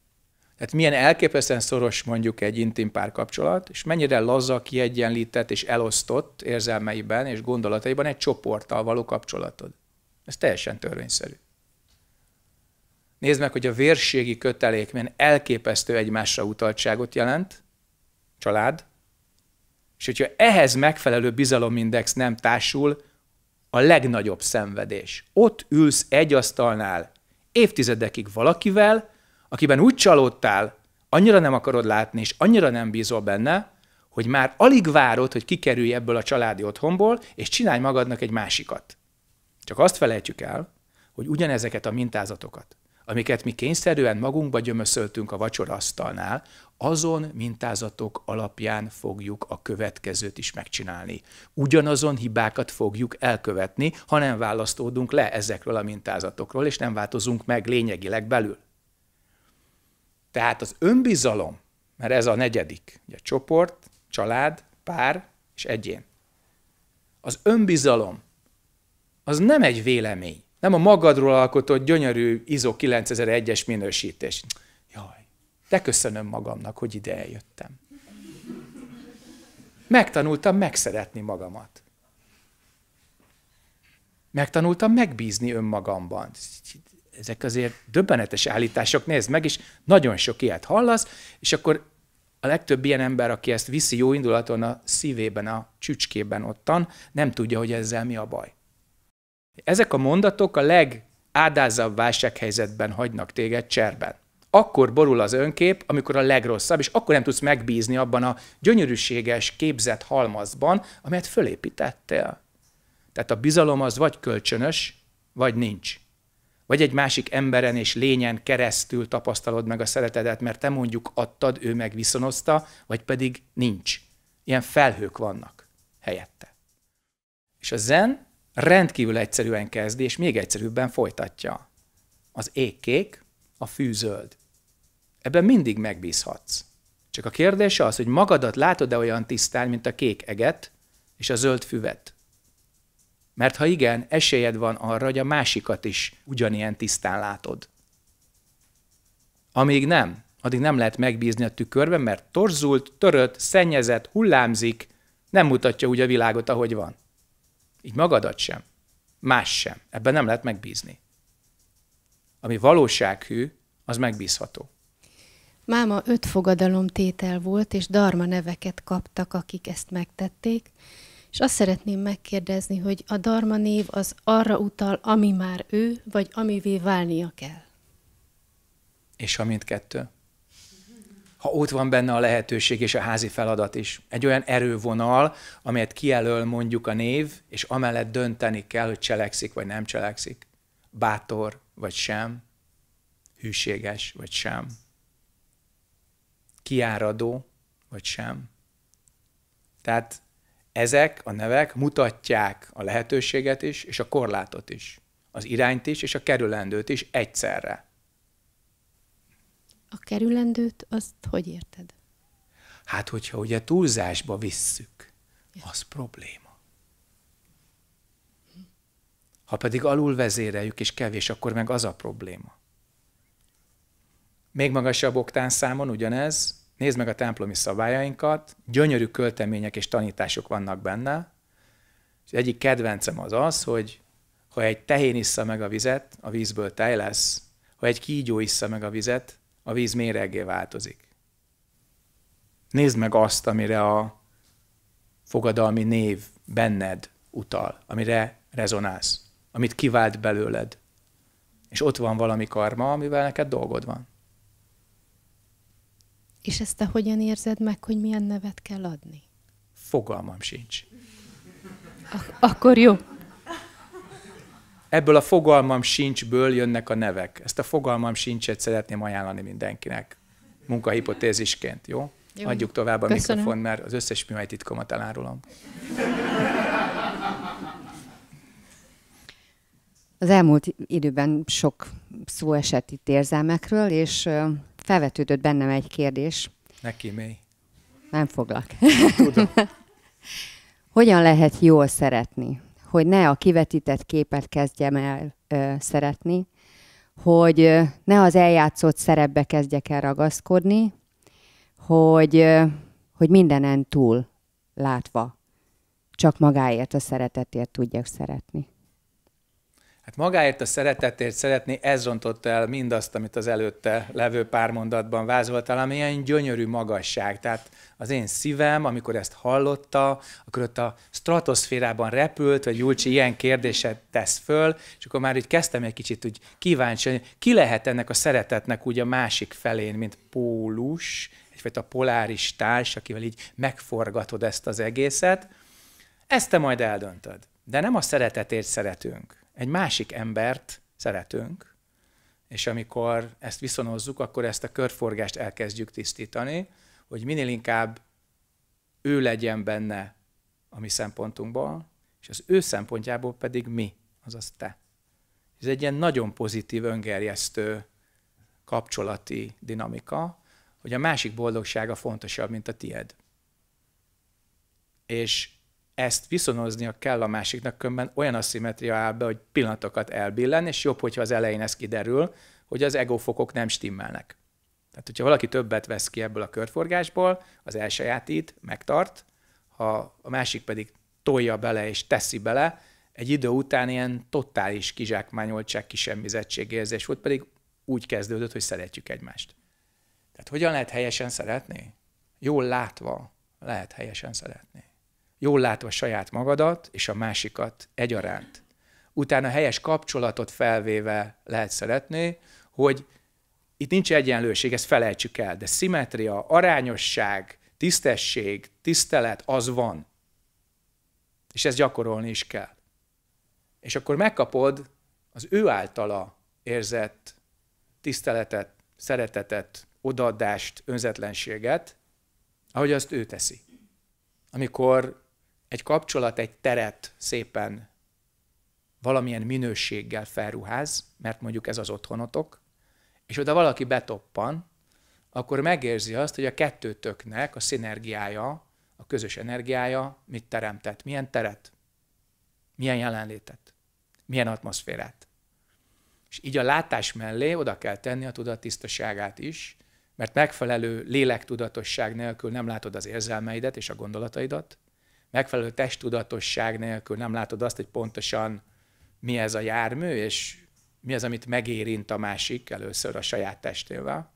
Tehát milyen elképesztően szoros mondjuk egy intim párkapcsolat, és mennyire laza, kiegyenlített és elosztott érzelmeiben és gondolataiban egy csoporttal való kapcsolatod. Ez teljesen törvényszerű. Nézd meg, hogy a vérségi kötelék milyen elképesztő egymásra utaltságot jelent, család, és hogyha ehhez megfelelő bizalomindex nem társul, a legnagyobb szenvedés. Ott ülsz egy asztalnál évtizedekig valakivel, akiben úgy csalódtál, annyira nem akarod látni, és annyira nem bízol benne, hogy már alig várod, hogy kikerülj ebből a családi otthonból, és csinálj magadnak egy másikat. Csak azt felejtjük el, hogy ugyanezeket a mintázatokat, amiket mi kényszerűen magunkba gyömöszöltünk a vacsoraasztalnál, azon mintázatok alapján fogjuk a következőt is megcsinálni. Ugyanazon hibákat fogjuk elkövetni, ha nem választódunk le ezekről a mintázatokról, és nem változunk meg lényegileg belül. Tehát az önbizalom, mert ez a negyedik, ugye csoport, család, pár és egyén. Az önbizalom az nem egy vélemény, nem a magadról alkotott gyönyörű ISO 9001-es minősítés. Jaj, de köszönöm magamnak, hogy ide eljöttem. Megtanultam megszeretni magamat. Megtanultam megbízni önmagamban ezek azért döbbenetes állítások, nézd meg, és nagyon sok ilyet hallasz, és akkor a legtöbb ilyen ember, aki ezt viszi jó indulaton a szívében, a csücskében ottan, nem tudja, hogy ezzel mi a baj. Ezek a mondatok a legádázabb válsághelyzetben hagynak téged cserben. Akkor borul az önkép, amikor a legrosszabb, és akkor nem tudsz megbízni abban a gyönyörűséges, képzett halmazban, amelyet fölépítettél. Tehát a bizalom az vagy kölcsönös, vagy nincs vagy egy másik emberen és lényen keresztül tapasztalod meg a szeretetet, mert te mondjuk adtad, ő meg viszonozta, vagy pedig nincs. Ilyen felhők vannak helyette. És a zen rendkívül egyszerűen kezdi, és még egyszerűbben folytatja. Az égkék, a fűzöld. Ebben mindig megbízhatsz. Csak a kérdés az, hogy magadat látod-e olyan tisztán, mint a kék eget és a zöld füvet. Mert ha igen, esélyed van arra, hogy a másikat is ugyanilyen tisztán látod. Amíg nem, addig nem lehet megbízni a tükörben, mert torzult, törött, szennyezett, hullámzik, nem mutatja úgy a világot, ahogy van. Így magadat sem, más sem. Ebben nem lehet megbízni. Ami valósághű, az megbízható. Máma öt tétel volt, és darma neveket kaptak, akik ezt megtették. És azt szeretném megkérdezni, hogy a Dharma név az arra utal, ami már ő, vagy amivé válnia kell. És ha mindkettő? Ha ott van benne a lehetőség és a házi feladat is. Egy olyan erővonal, amelyet kijelöl mondjuk a név, és amellett dönteni kell, hogy cselekszik vagy nem cselekszik. Bátor vagy sem, hűséges vagy sem, kiáradó vagy sem. Tehát ezek a nevek mutatják a lehetőséget is, és a korlátot is, az irányt is, és a kerülendőt is egyszerre. A kerülendőt azt hogy érted? Hát, hogyha ugye túlzásba visszük, az probléma. Ha pedig alul vezéreljük, és kevés, akkor meg az a probléma. Még magasabb számon ugyanez, nézd meg a templomi szabályainkat, gyönyörű költemények és tanítások vannak benne, és egyik kedvencem az az, hogy ha egy tehén issza meg a vizet, a vízből tej lesz, ha egy kígyó issza meg a vizet, a víz méreggé változik. Nézd meg azt, amire a fogadalmi név benned utal, amire rezonálsz, amit kivált belőled. És ott van valami karma, amivel neked dolgod van. És ezt te hogyan érzed meg, hogy milyen nevet kell adni? Fogalmam sincs. Ak- akkor jó. Ebből a fogalmam sincsből jönnek a nevek. Ezt a fogalmam sincset szeretném ajánlani mindenkinek. Munkahipotézisként, jó? jó. Adjuk tovább a Köszönöm. mikrofon, mert az összes műhely titkomat elárulom. Az elmúlt időben sok szó esett itt érzelmekről, és felvetődött bennem egy kérdés. Neki mély. Nem foglak. Tudom. Hogyan lehet jól szeretni? Hogy ne a kivetített képet kezdjem el ö, szeretni, hogy ne az eljátszott szerepbe kezdjek el ragaszkodni, hogy, ö, hogy mindenen túl látva csak magáért a szeretetért tudjak szeretni. Hát magáért a szeretetért szeretni, ez rontotta el mindazt, amit az előtte levő pár mondatban vázoltál, ami ilyen gyönyörű magasság. Tehát az én szívem, amikor ezt hallotta, akkor ott a stratoszférában repült, vagy Júlcsi ilyen kérdéset tesz föl, és akkor már úgy kezdtem egy kicsit úgy kíváncsi, hogy ki lehet ennek a szeretetnek úgy a másik felén, mint pólus, egyfajta poláris társ, akivel így megforgatod ezt az egészet. Ezt te majd eldöntöd. De nem a szeretetért szeretünk, egy másik embert szeretünk, és amikor ezt viszonozzuk, akkor ezt a körforgást elkezdjük tisztítani, hogy minél inkább ő legyen benne a mi szempontunkból, és az ő szempontjából pedig mi, azaz te. Ez egy ilyen nagyon pozitív, öngerjesztő kapcsolati dinamika, hogy a másik boldogsága fontosabb, mint a tied. És ezt viszonoznia kell a másiknak, különben olyan aszimetria áll be, hogy pillanatokat elbillen, és jobb, hogyha az elején ez kiderül, hogy az egófokok nem stimmelnek. Tehát, hogyha valaki többet vesz ki ebből a körforgásból, az elsajátít, megtart, ha a másik pedig tolja bele és teszi bele, egy idő után ilyen totális kizsákmányoltság, érzés volt, pedig úgy kezdődött, hogy szeretjük egymást. Tehát hogyan lehet helyesen szeretni? Jól látva lehet helyesen szeretni jól látva saját magadat és a másikat egyaránt. Utána helyes kapcsolatot felvéve lehet szeretni, hogy itt nincs egyenlőség, ezt felejtsük el, de szimetria, arányosság, tisztesség, tisztelet, az van. És ezt gyakorolni is kell. És akkor megkapod az ő általa érzett tiszteletet, szeretetet, odaadást, önzetlenséget, ahogy azt ő teszi. Amikor egy kapcsolat egy teret szépen valamilyen minőséggel felruház, mert mondjuk ez az otthonotok, és oda valaki betoppan, akkor megérzi azt, hogy a kettőtöknek a szinergiája, a közös energiája mit teremtett, milyen teret, milyen jelenlétet, milyen atmoszférát. És így a látás mellé oda kell tenni a tudat tisztaságát is, mert megfelelő lélektudatosság nélkül nem látod az érzelmeidet és a gondolataidat, megfelelő testtudatosság nélkül nem látod azt, hogy pontosan mi ez a jármű, és mi az, amit megérint a másik először a saját testével.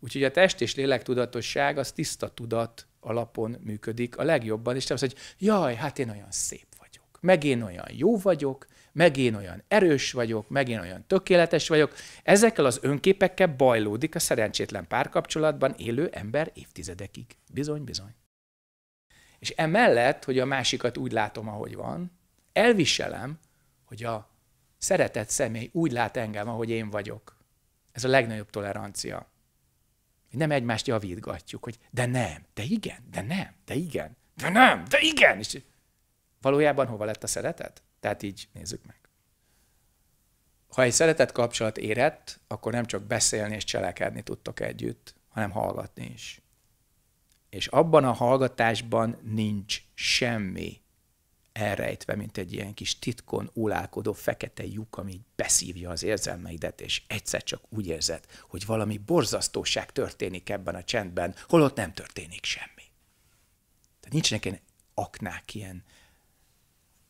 Úgyhogy a test és lélek tudatosság az tiszta tudat alapon működik a legjobban, és nem az, hogy jaj, hát én olyan szép vagyok, meg én olyan jó vagyok, meg én olyan erős vagyok, meg én olyan tökéletes vagyok. Ezekkel az önképekkel bajlódik a szerencsétlen párkapcsolatban élő ember évtizedekig. Bizony, bizony. És emellett, hogy a másikat úgy látom, ahogy van, elviselem, hogy a szeretett személy úgy lát engem, ahogy én vagyok. Ez a legnagyobb tolerancia. Nem egymást javítgatjuk, hogy de nem, de igen, de nem, de igen, de nem, de igen. És valójában hova lett a szeretet? Tehát így nézzük meg. Ha egy szeretett kapcsolat érett, akkor nem csak beszélni és cselekedni tudtok együtt, hanem hallgatni is. És abban a hallgatásban nincs semmi elrejtve, mint egy ilyen kis titkon ulálkodó fekete lyuk, ami beszívja az érzelmeidet, és egyszer csak úgy érzed, hogy valami borzasztóság történik ebben a csendben, holott nem történik semmi. Tehát nincsenek ilyen aknák, ilyen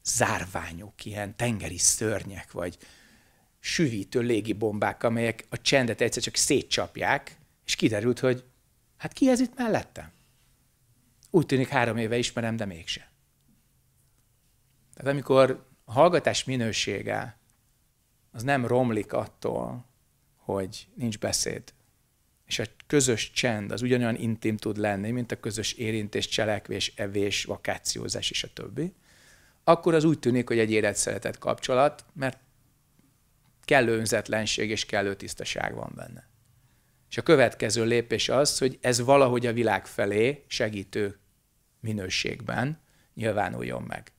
zárványok, ilyen tengeri szörnyek, vagy süvítő légibombák, amelyek a csendet egyszer csak szétcsapják, és kiderült, hogy hát ki ez itt mellettem? úgy tűnik három éve ismerem, de mégse. Tehát amikor a hallgatás minősége az nem romlik attól, hogy nincs beszéd, és a közös csend az ugyanolyan intim tud lenni, mint a közös érintés, cselekvés, evés, vakációzás és a többi, akkor az úgy tűnik, hogy egy szeretett kapcsolat, mert kellő önzetlenség és kellő tisztaság van benne. És a következő lépés az, hogy ez valahogy a világ felé segítő minőségben nyilvánuljon meg.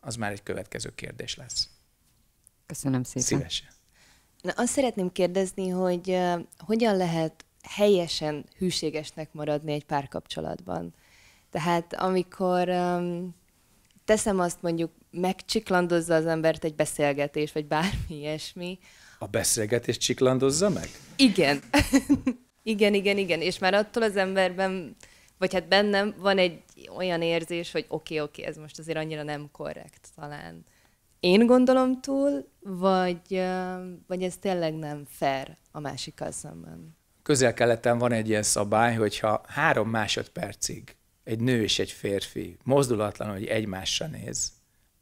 Az már egy következő kérdés lesz. Köszönöm szépen. Szívesen. Na, azt szeretném kérdezni, hogy uh, hogyan lehet helyesen hűségesnek maradni egy párkapcsolatban. Tehát amikor um, teszem azt mondjuk, megcsiklandozza az embert egy beszélgetés, vagy bármi ilyesmi. A beszélgetés csiklandozza meg? Igen. igen, igen, igen. És már attól az emberben vagy hát bennem van egy olyan érzés, hogy oké, okay, oké, okay, ez most azért annyira nem korrekt talán. Én gondolom túl, vagy, vagy ez tényleg nem fair a másik szemben? Közel-keleten van egy ilyen szabály, hogyha három másodpercig egy nő és egy férfi mozdulatlan, hogy egymásra néz,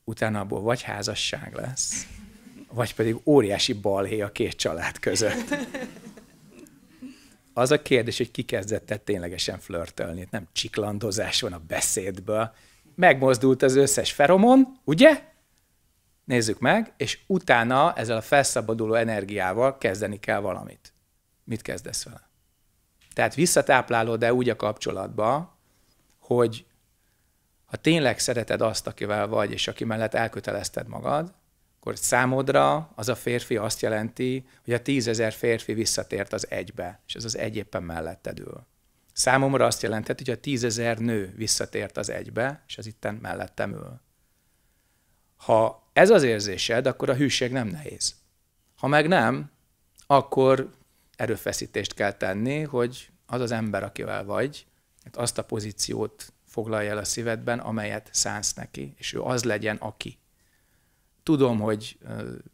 utána abból vagy házasság lesz, vagy pedig óriási balhé a két család között az a kérdés, hogy ki kezdett el ténylegesen flörtölni. nem csiklandozás van a beszédből. Megmozdult az összes feromon, ugye? Nézzük meg, és utána ezzel a felszabaduló energiával kezdeni kell valamit. Mit kezdesz vele? Tehát visszatáplálod de úgy a kapcsolatba, hogy ha tényleg szereted azt, akivel vagy, és aki mellett elkötelezted magad, akkor számodra az a férfi azt jelenti, hogy a tízezer férfi visszatért az egybe, és ez az egy éppen melletted ül. Számomra azt jelentett, hogy a tízezer nő visszatért az egybe, és az itten mellettem ül. Ha ez az érzésed, akkor a hűség nem nehéz. Ha meg nem, akkor erőfeszítést kell tenni, hogy az az ember, akivel vagy, hát azt a pozíciót foglalja el a szívedben, amelyet szánsz neki, és ő az legyen, aki. Tudom, hogy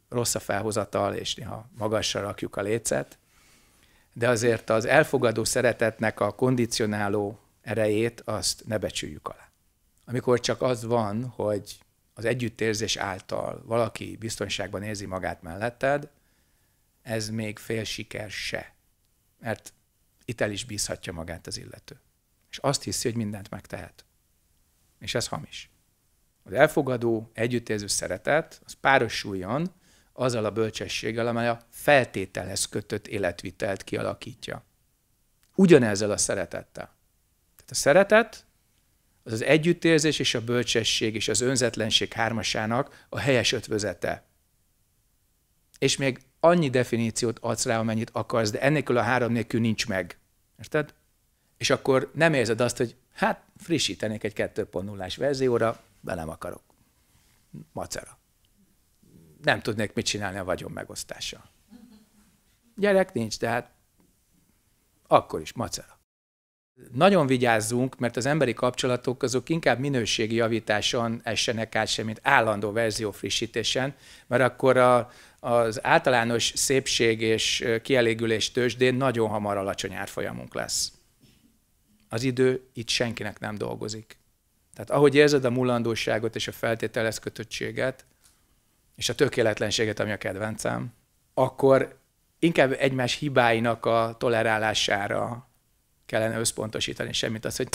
rossz a felhozatal, és néha magasra rakjuk a lécet, de azért az elfogadó szeretetnek a kondicionáló erejét azt ne becsüljük alá. Amikor csak az van, hogy az együttérzés által valaki biztonságban érzi magát melletted, ez még fél siker se. Mert itt el is bízhatja magát az illető. És azt hiszi, hogy mindent megtehet. És ez hamis. Az elfogadó, együttérző szeretet, az párosuljon azzal a bölcsességgel, amely a feltételhez kötött életvitelt kialakítja. Ugyanezzel a szeretettel. Tehát a szeretet az az együttérzés és a bölcsesség és az önzetlenség hármasának a helyes ötvözete. És még annyi definíciót adsz rá, amennyit akarsz, de ennélkül a három nélkül nincs meg. Érted? És akkor nem érzed azt, hogy hát frissítenék egy 2.0-ás verzióra, be nem akarok. Macera. Nem tudnék mit csinálni a vagyon megosztással. Gyerek nincs, tehát akkor is macera. Nagyon vigyázzunk, mert az emberi kapcsolatok azok inkább minőségi javításon essenek át, sem, mint állandó verzió frissítésen, mert akkor a, az általános szépség és kielégülés tőzsdén nagyon hamar alacsony árfolyamunk lesz. Az idő itt senkinek nem dolgozik. Tehát ahogy érzed a mulandóságot és a feltételez kötöttséget, és a tökéletlenséget, ami a kedvencem, akkor inkább egymás hibáinak a tolerálására kellene összpontosítani, semmit az, hogy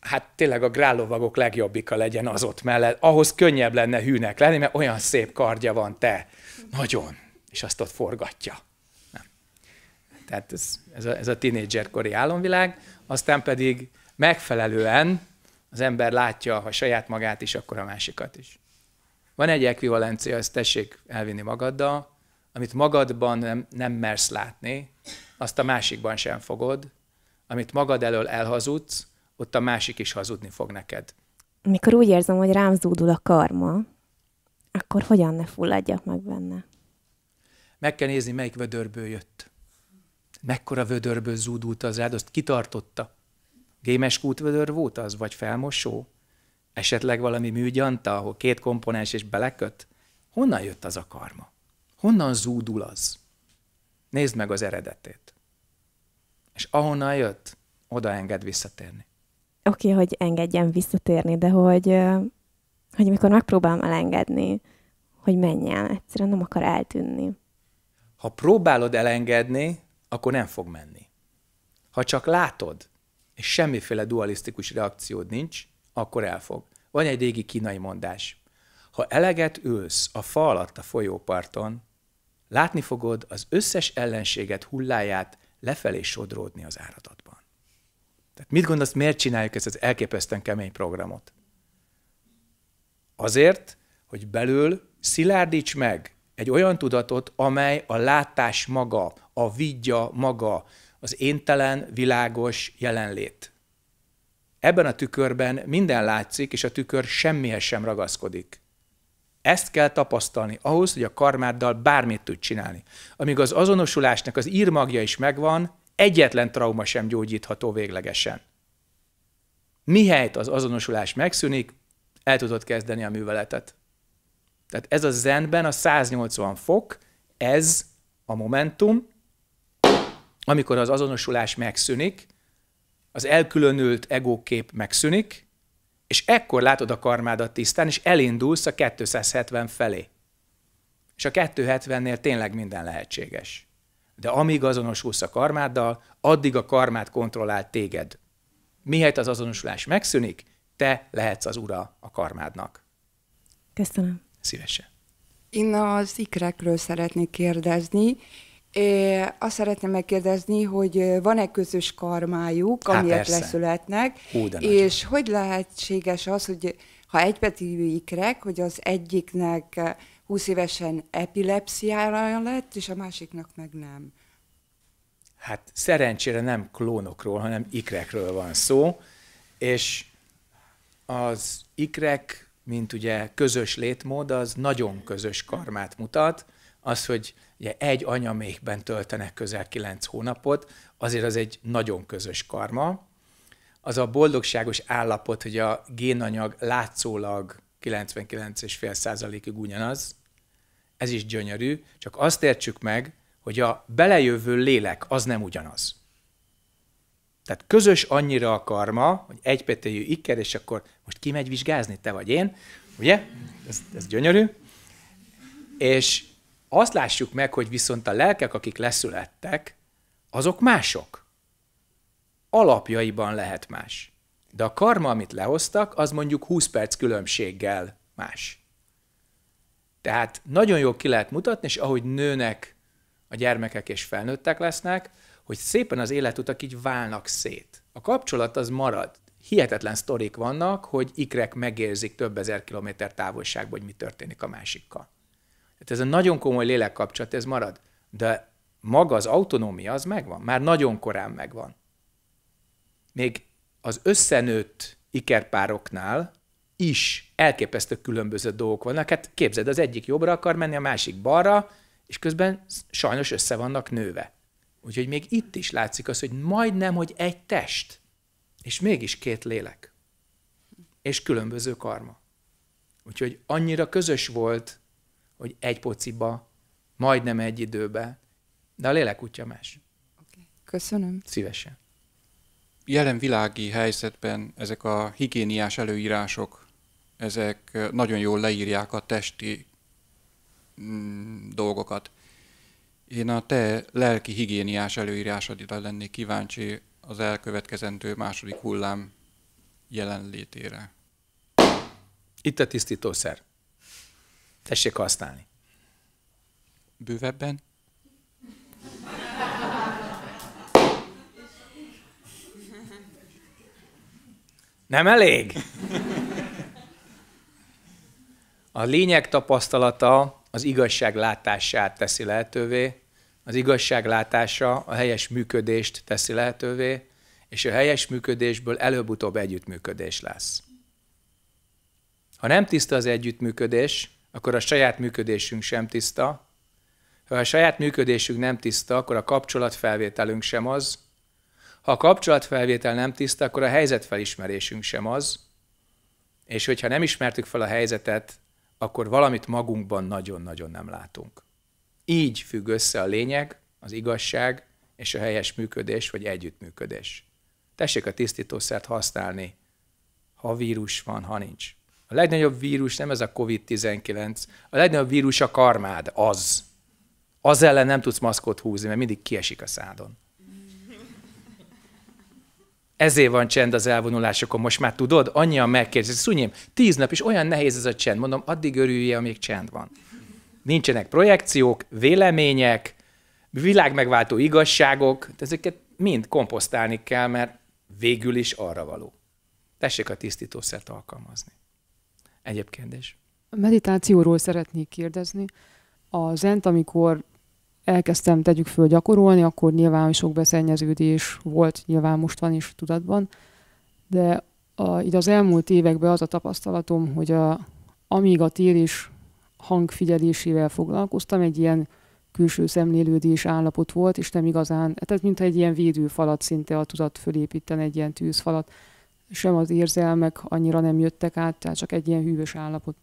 hát tényleg a grálovagok legjobbika legyen az ott mellett. Ahhoz könnyebb lenne hűnek lenni, mert olyan szép kardja van te. Nagyon. És azt ott forgatja. Nem. Tehát ez, ez a, ez a tínédzserkori álomvilág. Aztán pedig megfelelően az ember látja, ha saját magát is, akkor a másikat is. Van egy ekvivalencia, ezt tessék elvinni magaddal, amit magadban nem, nem mersz látni, azt a másikban sem fogod, amit magad elől elhazudsz, ott a másik is hazudni fog neked. Mikor úgy érzem, hogy rám zúdul a karma, akkor hogyan ne fulladjak meg benne? Meg kell nézni, melyik vödörből jött. Mekkora vödörből zúdult az rád, azt kitartotta. Gémes kútvödör volt az, vagy felmosó? Esetleg valami műgyanta, ahol két komponens és beleköt? Honnan jött az a karma? Honnan zúdul az? Nézd meg az eredetét. És ahonnan jött, oda enged visszatérni. Oké, okay, hogy engedjen visszatérni, de hogy, hogy mikor megpróbálom elengedni, hogy menjen, egyszerűen nem akar eltűnni. Ha próbálod elengedni, akkor nem fog menni. Ha csak látod, és semmiféle dualisztikus reakciód nincs, akkor elfog. Van egy régi kínai mondás. Ha eleget ülsz a fa alatt a folyóparton, látni fogod az összes ellenséget hulláját lefelé sodródni az áradatban. Tehát mit gondolsz, miért csináljuk ezt az elképesztően kemény programot? Azért, hogy belül szilárdíts meg egy olyan tudatot, amely a látás maga, a vigya maga, az éntelen, világos jelenlét. Ebben a tükörben minden látszik, és a tükör semmihez sem ragaszkodik. Ezt kell tapasztalni ahhoz, hogy a karmáddal bármit tud csinálni. Amíg az azonosulásnak az írmagja is megvan, egyetlen trauma sem gyógyítható véglegesen. Mihelyt az azonosulás megszűnik, el tudod kezdeni a műveletet. Tehát ez a zenben a 180 fok, ez a momentum, amikor az azonosulás megszűnik, az elkülönült egókép megszűnik, és ekkor látod a karmádat tisztán, és elindulsz a 270 felé. És a 270-nél tényleg minden lehetséges. De amíg azonosulsz a karmáddal, addig a karmát kontrollál téged. Mihelyt az azonosulás megszűnik, te lehetsz az ura a karmádnak. Köszönöm. Szívesen. Én az ikrekről szeretnék kérdezni. É, azt szeretném megkérdezni, hogy van-e közös karmájuk, hát amiért leszületnek, Hú, és nagyon. hogy lehetséges az, hogy ha egybetívű ikrek, hogy az egyiknek 20 évesen epilepsziára lett, és a másiknak meg nem. Hát szerencsére nem klónokról, hanem ikrekről van szó, és az ikrek, mint ugye közös létmód, az nagyon közös karmát mutat. Az, hogy ugye egy anyamékben töltenek közel kilenc hónapot, azért az egy nagyon közös karma. Az a boldogságos állapot, hogy a génanyag látszólag 99,5%-ig ugyanaz, ez is gyönyörű, csak azt értsük meg, hogy a belejövő lélek az nem ugyanaz. Tehát közös annyira a karma, hogy egypetéjű ikker, és akkor most kimegy vizsgázni, te vagy én, ugye? Ez, ez gyönyörű. És azt lássuk meg, hogy viszont a lelkek, akik leszülettek, azok mások. Alapjaiban lehet más. De a karma, amit lehoztak, az mondjuk 20 perc különbséggel más. Tehát nagyon jól ki lehet mutatni, és ahogy nőnek a gyermekek és felnőttek lesznek, hogy szépen az életutak így válnak szét. A kapcsolat az marad. Hihetetlen sztorik vannak, hogy ikrek megérzik több ezer kilométer távolságban, hogy mi történik a másikkal. Tehát ez a nagyon komoly lélekkapcsolat, ez marad. De maga az autonómia, az megvan. Már nagyon korán megvan. Még az összenőtt ikerpároknál is elképesztő különböző dolgok vannak. Hát képzeld, az egyik jobbra akar menni, a másik balra, és közben sajnos össze vannak nőve. Úgyhogy még itt is látszik az, hogy majdnem, hogy egy test, és mégis két lélek, és különböző karma. Úgyhogy annyira közös volt hogy egy pociba, majdnem egy időbe, de a lélek útja más. Köszönöm. Szívesen. Jelen világi helyzetben ezek a higiéniás előírások, ezek nagyon jól leírják a testi mm, dolgokat. Én a te lelki higiéniás előírásodra lennék kíváncsi az elkövetkezendő második hullám jelenlétére. Itt a tisztítószer. Tessék használni. Bővebben? Nem elég? A lényeg tapasztalata az igazság látását teszi lehetővé, az igazság látása a helyes működést teszi lehetővé, és a helyes működésből előbb-utóbb együttműködés lesz. Ha nem tiszta az együttműködés, akkor a saját működésünk sem tiszta. Ha a saját működésünk nem tiszta, akkor a kapcsolatfelvételünk sem az. Ha a kapcsolatfelvétel nem tiszta, akkor a helyzetfelismerésünk sem az. És hogyha nem ismertük fel a helyzetet, akkor valamit magunkban nagyon-nagyon nem látunk. Így függ össze a lényeg, az igazság és a helyes működés vagy együttműködés. Tessék a tisztítószert használni, ha vírus van, ha nincs. A legnagyobb vírus nem ez a COVID-19, a legnagyobb vírus a karmád, az. Az ellen nem tudsz maszkot húzni, mert mindig kiesik a szádon. Ezért van csend az elvonulásokon, most már tudod? Annyian megkérdezik, szunyém, tíz nap, is olyan nehéz ez a csend. Mondom, addig örüljél, amíg csend van. Nincsenek projekciók, vélemények, világmegváltó igazságok, ezeket mind komposztálni kell, mert végül is arra való. Tessék a tisztítószert alkalmazni. Egyéb kérdés. A meditációról szeretnék kérdezni. A zent, amikor elkezdtem, tegyük föl, gyakorolni, akkor nyilván sok beszennyeződés volt, nyilván most van is tudatban, de a, így az elmúlt években az a tapasztalatom, hogy a, amíg a térés hangfigyelésével foglalkoztam, egy ilyen külső szemlélődés állapot volt, és nem igazán, tehát mintha egy ilyen védőfalat szinte a tudat fölépíten, egy ilyen tűzfalat, sem az érzelmek annyira nem jöttek át, tehát csak egy ilyen hűvös állapot.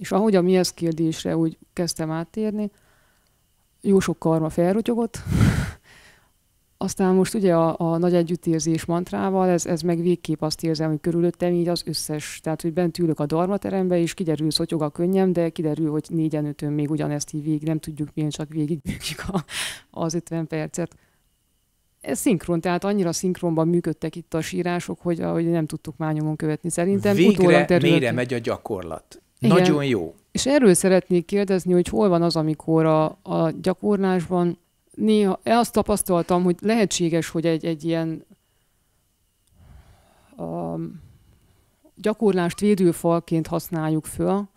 És ahogy a mi ezt kérdésre úgy kezdtem áttérni, jó sok karma felrotyogott, aztán most ugye a, a nagy együttérzés mantrával, ez, ez meg végképp azt érzem, hogy körülöttem így az összes, tehát hogy bent ülök a darmaterembe, és kiderül, hogy a könnyem, de kiderül, hogy négyen ötön még ugyanezt így végig, nem tudjuk milyen, csak végig a, az 50 percet ez szinkron, tehát annyira szinkronban működtek itt a sírások, hogy, hogy nem tudtuk már nyomon követni. Szerintem Végre mélyre megy a gyakorlat. Igen. Nagyon jó. És erről szeretnék kérdezni, hogy hol van az, amikor a, a gyakorlásban néha, azt tapasztaltam, hogy lehetséges, hogy egy, egy ilyen a um, gyakorlást védőfalként használjuk föl,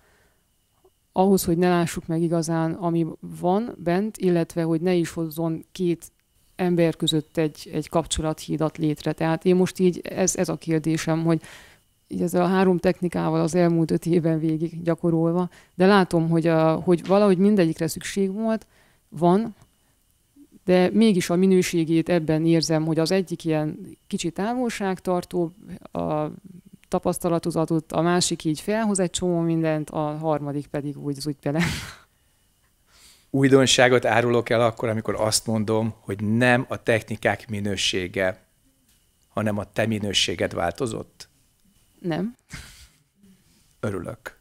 ahhoz, hogy ne lássuk meg igazán, ami van bent, illetve hogy ne is hozzon két ember között egy, egy kapcsolathídat létre. Tehát én most így, ez, ez a kérdésem, hogy így ezzel a három technikával az elmúlt öt évben végig gyakorolva, de látom, hogy, a, hogy valahogy mindegyikre szükség volt, van, de mégis a minőségét ebben érzem, hogy az egyik ilyen kicsit távolságtartó, a tapasztalatozatot, a másik így felhoz egy csomó mindent, a harmadik pedig úgy zúgy bele újdonságot árulok el akkor, amikor azt mondom, hogy nem a technikák minősége, hanem a te minőséged változott? Nem. Örülök.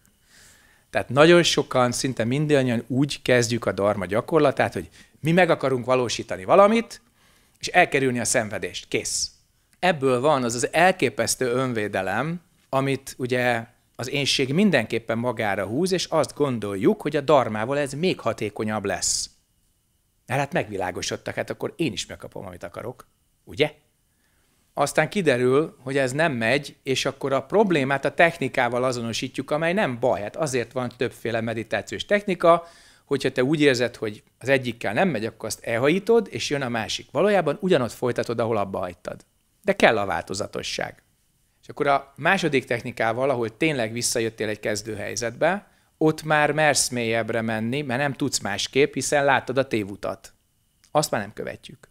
Tehát nagyon sokan, szinte mindannyian úgy kezdjük a darma gyakorlatát, hogy mi meg akarunk valósítani valamit, és elkerülni a szenvedést. Kész. Ebből van az az elképesztő önvédelem, amit ugye az énség mindenképpen magára húz, és azt gondoljuk, hogy a darmával ez még hatékonyabb lesz. Na hát megvilágosodtak, hát akkor én is megkapom, amit akarok, ugye? Aztán kiderül, hogy ez nem megy, és akkor a problémát a technikával azonosítjuk, amely nem baj. Hát azért van többféle meditációs technika, hogyha te úgy érzed, hogy az egyikkel nem megy, akkor azt elhajítod, és jön a másik. Valójában ugyanott folytatod, ahol abba hagytad. De kell a változatosság. És akkor a második technikával, ahol tényleg visszajöttél egy kezdőhelyzetbe, ott már mersz mélyebbre menni, mert nem tudsz másképp, hiszen láttad a tévutat. Azt már nem követjük.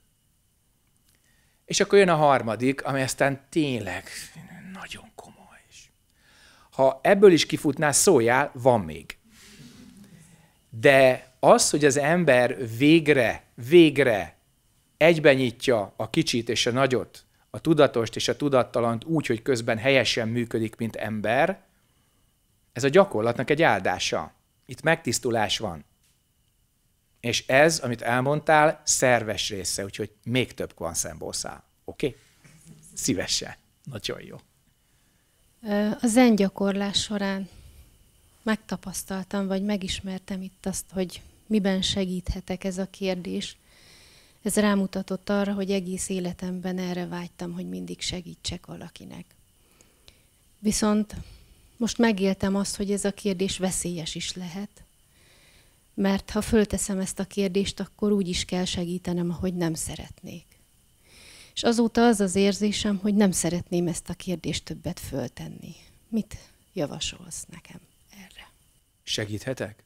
És akkor jön a harmadik, ami aztán tényleg nagyon komoly. Is. Ha ebből is kifutnál, szóljál, van még. De az, hogy az ember végre, végre egybenyitja a kicsit és a nagyot, a tudatost és a tudattalant úgy, hogy közben helyesen működik, mint ember, ez a gyakorlatnak egy áldása. Itt megtisztulás van. És ez, amit elmondtál, szerves része, úgyhogy még több száll. Oké? Okay? Szívesen. Nagyon jó. A zen gyakorlás során megtapasztaltam, vagy megismertem itt azt, hogy miben segíthetek ez a kérdés. Ez rámutatott arra, hogy egész életemben erre vágytam, hogy mindig segítsek valakinek. Viszont most megéltem azt, hogy ez a kérdés veszélyes is lehet, mert ha fölteszem ezt a kérdést, akkor úgy is kell segítenem, ahogy nem szeretnék. És azóta az az érzésem, hogy nem szeretném ezt a kérdést többet föltenni. Mit javasolsz nekem erre? Segíthetek?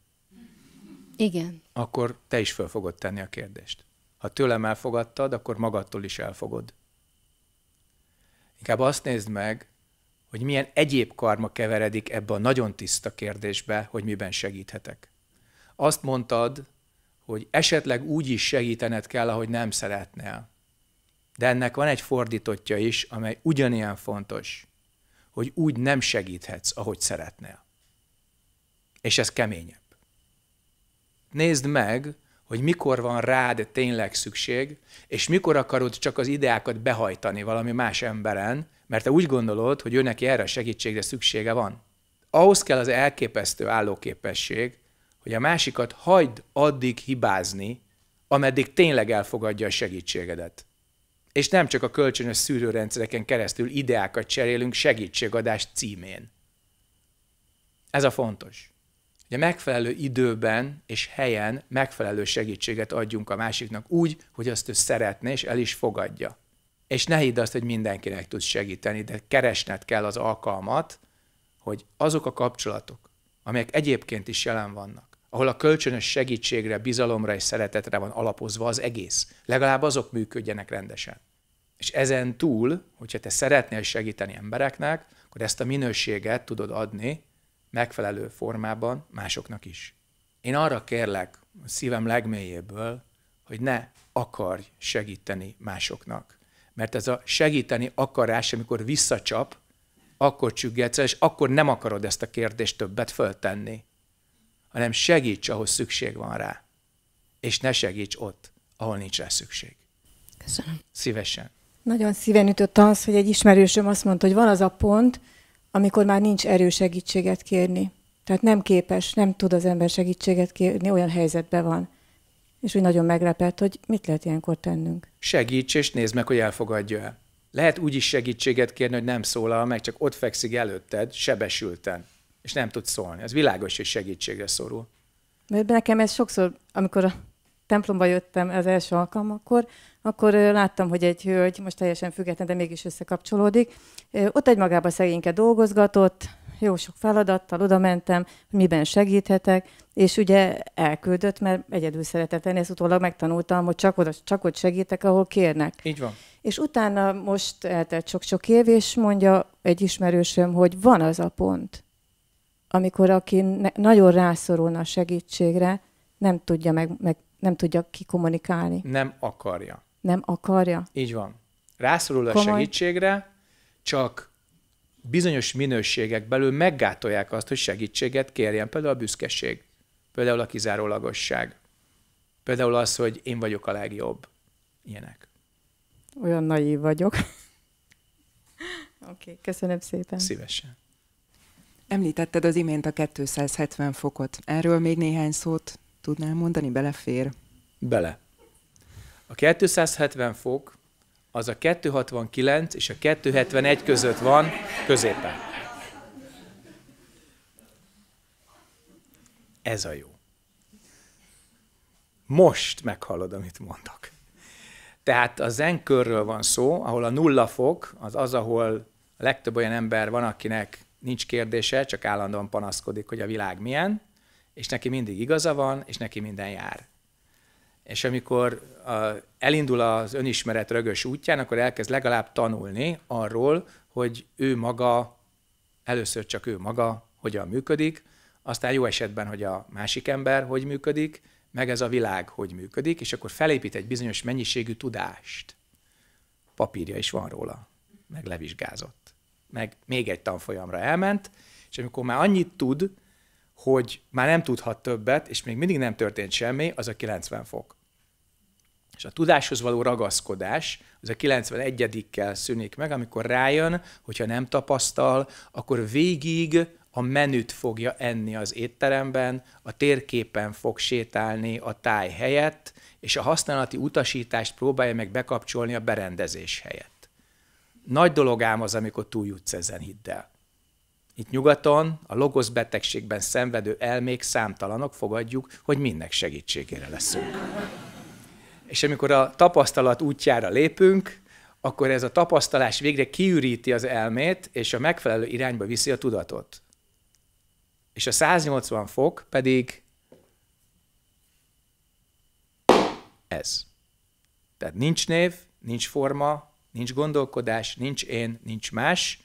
Igen. Akkor te is föl fogod tenni a kérdést ha tőlem elfogadtad, akkor magadtól is elfogod. Inkább azt nézd meg, hogy milyen egyéb karma keveredik ebbe a nagyon tiszta kérdésbe, hogy miben segíthetek. Azt mondtad, hogy esetleg úgy is segítened kell, ahogy nem szeretnél. De ennek van egy fordítotja is, amely ugyanilyen fontos, hogy úgy nem segíthetsz, ahogy szeretnél. És ez keményebb. Nézd meg, hogy mikor van rád tényleg szükség, és mikor akarod csak az ideákat behajtani valami más emberen, mert te úgy gondolod, hogy őnek erre a segítségre szüksége van. Ahhoz kell az elképesztő állóképesség, hogy a másikat hagyd addig hibázni, ameddig tényleg elfogadja a segítségedet. És nem csak a kölcsönös szűrőrendszereken keresztül ideákat cserélünk segítségadás címén. Ez a fontos hogy a megfelelő időben és helyen megfelelő segítséget adjunk a másiknak úgy, hogy azt ő szeretne és el is fogadja. És ne hidd azt, hogy mindenkinek tudsz segíteni, de keresned kell az alkalmat, hogy azok a kapcsolatok, amelyek egyébként is jelen vannak, ahol a kölcsönös segítségre, bizalomra és szeretetre van alapozva az egész, legalább azok működjenek rendesen. És ezen túl, hogyha te szeretnél segíteni embereknek, akkor ezt a minőséget tudod adni, megfelelő formában másoknak is. Én arra kérlek a szívem legmélyéből, hogy ne akarj segíteni másoknak. Mert ez a segíteni akarás, amikor visszacsap, akkor csüggetsz és akkor nem akarod ezt a kérdést többet föltenni, hanem segíts, ahol szükség van rá, és ne segíts ott, ahol nincs rá szükség. Köszönöm. Szívesen. Nagyon szíven ütött az, hogy egy ismerősöm azt mondta, hogy van az a pont, amikor már nincs erő segítséget kérni. Tehát nem képes, nem tud az ember segítséget kérni, olyan helyzetben van. És úgy nagyon meglepett, hogy mit lehet ilyenkor tennünk. Segíts, és nézd meg, hogy elfogadja el. Lehet úgy is segítséget kérni, hogy nem szólal meg, csak ott fekszik előtted, sebesülten, és nem tud szólni. Ez világos, hogy segítségre szorul. Mert nekem ez sokszor, amikor a templomba jöttem az első alkalom, akkor akkor láttam, hogy egy hölgy, most teljesen független, de mégis összekapcsolódik, ott egy magába szegényke dolgozgatott, jó sok feladattal oda mentem, miben segíthetek, és ugye elküldött, mert egyedül szeretett lenni, ezt utólag megtanultam, hogy csak, oda, csak ott segítek, ahol kérnek. Így van. És utána most eltelt sok-sok év, és mondja egy ismerősöm, hogy van az a pont, amikor aki ne, nagyon rászorulna a segítségre, nem tudja, meg, meg, nem tudja kikommunikálni. Nem akarja nem akarja. Így van. Rászorul a Komoly. segítségre, csak bizonyos minőségek belül meggátolják azt, hogy segítséget kérjen. Például a büszkeség, például a kizárólagosság, például az, hogy én vagyok a legjobb. Ilyenek. Olyan naív vagyok. Oké, okay, köszönöm szépen. Szívesen. Említetted az imént a 270 fokot. Erről még néhány szót tudnál mondani? Belefér? Bele. A 270 fok az a 269 és a 271 között van középen. Ez a jó. Most meghallod, amit mondok. Tehát a zenkörről van szó, ahol a nulla fok, az az, ahol a legtöbb olyan ember van, akinek nincs kérdése, csak állandóan panaszkodik, hogy a világ milyen, és neki mindig igaza van, és neki minden jár és amikor elindul az önismeret rögös útján, akkor elkezd legalább tanulni arról, hogy ő maga, először csak ő maga hogyan működik, aztán jó esetben, hogy a másik ember hogy működik, meg ez a világ hogy működik, és akkor felépít egy bizonyos mennyiségű tudást. Papírja is van róla, meg levizsgázott, meg még egy tanfolyamra elment, és amikor már annyit tud, hogy már nem tudhat többet, és még mindig nem történt semmi, az a 90 fok. És a tudáshoz való ragaszkodás, az a 91-kel szűnik meg, amikor rájön, hogyha nem tapasztal, akkor végig a menüt fogja enni az étteremben, a térképen fog sétálni a táj helyett, és a használati utasítást próbálja meg bekapcsolni a berendezés helyett. Nagy dolog ám az, amikor túljutsz ezen hiddel. Itt nyugaton a logosz betegségben szenvedő elmék számtalanok, fogadjuk, hogy mindnek segítségére leszünk. És amikor a tapasztalat útjára lépünk, akkor ez a tapasztalás végre kiüríti az elmét, és a megfelelő irányba viszi a tudatot. És a 180 fok pedig ez. Tehát nincs név, nincs forma, nincs gondolkodás, nincs én, nincs más,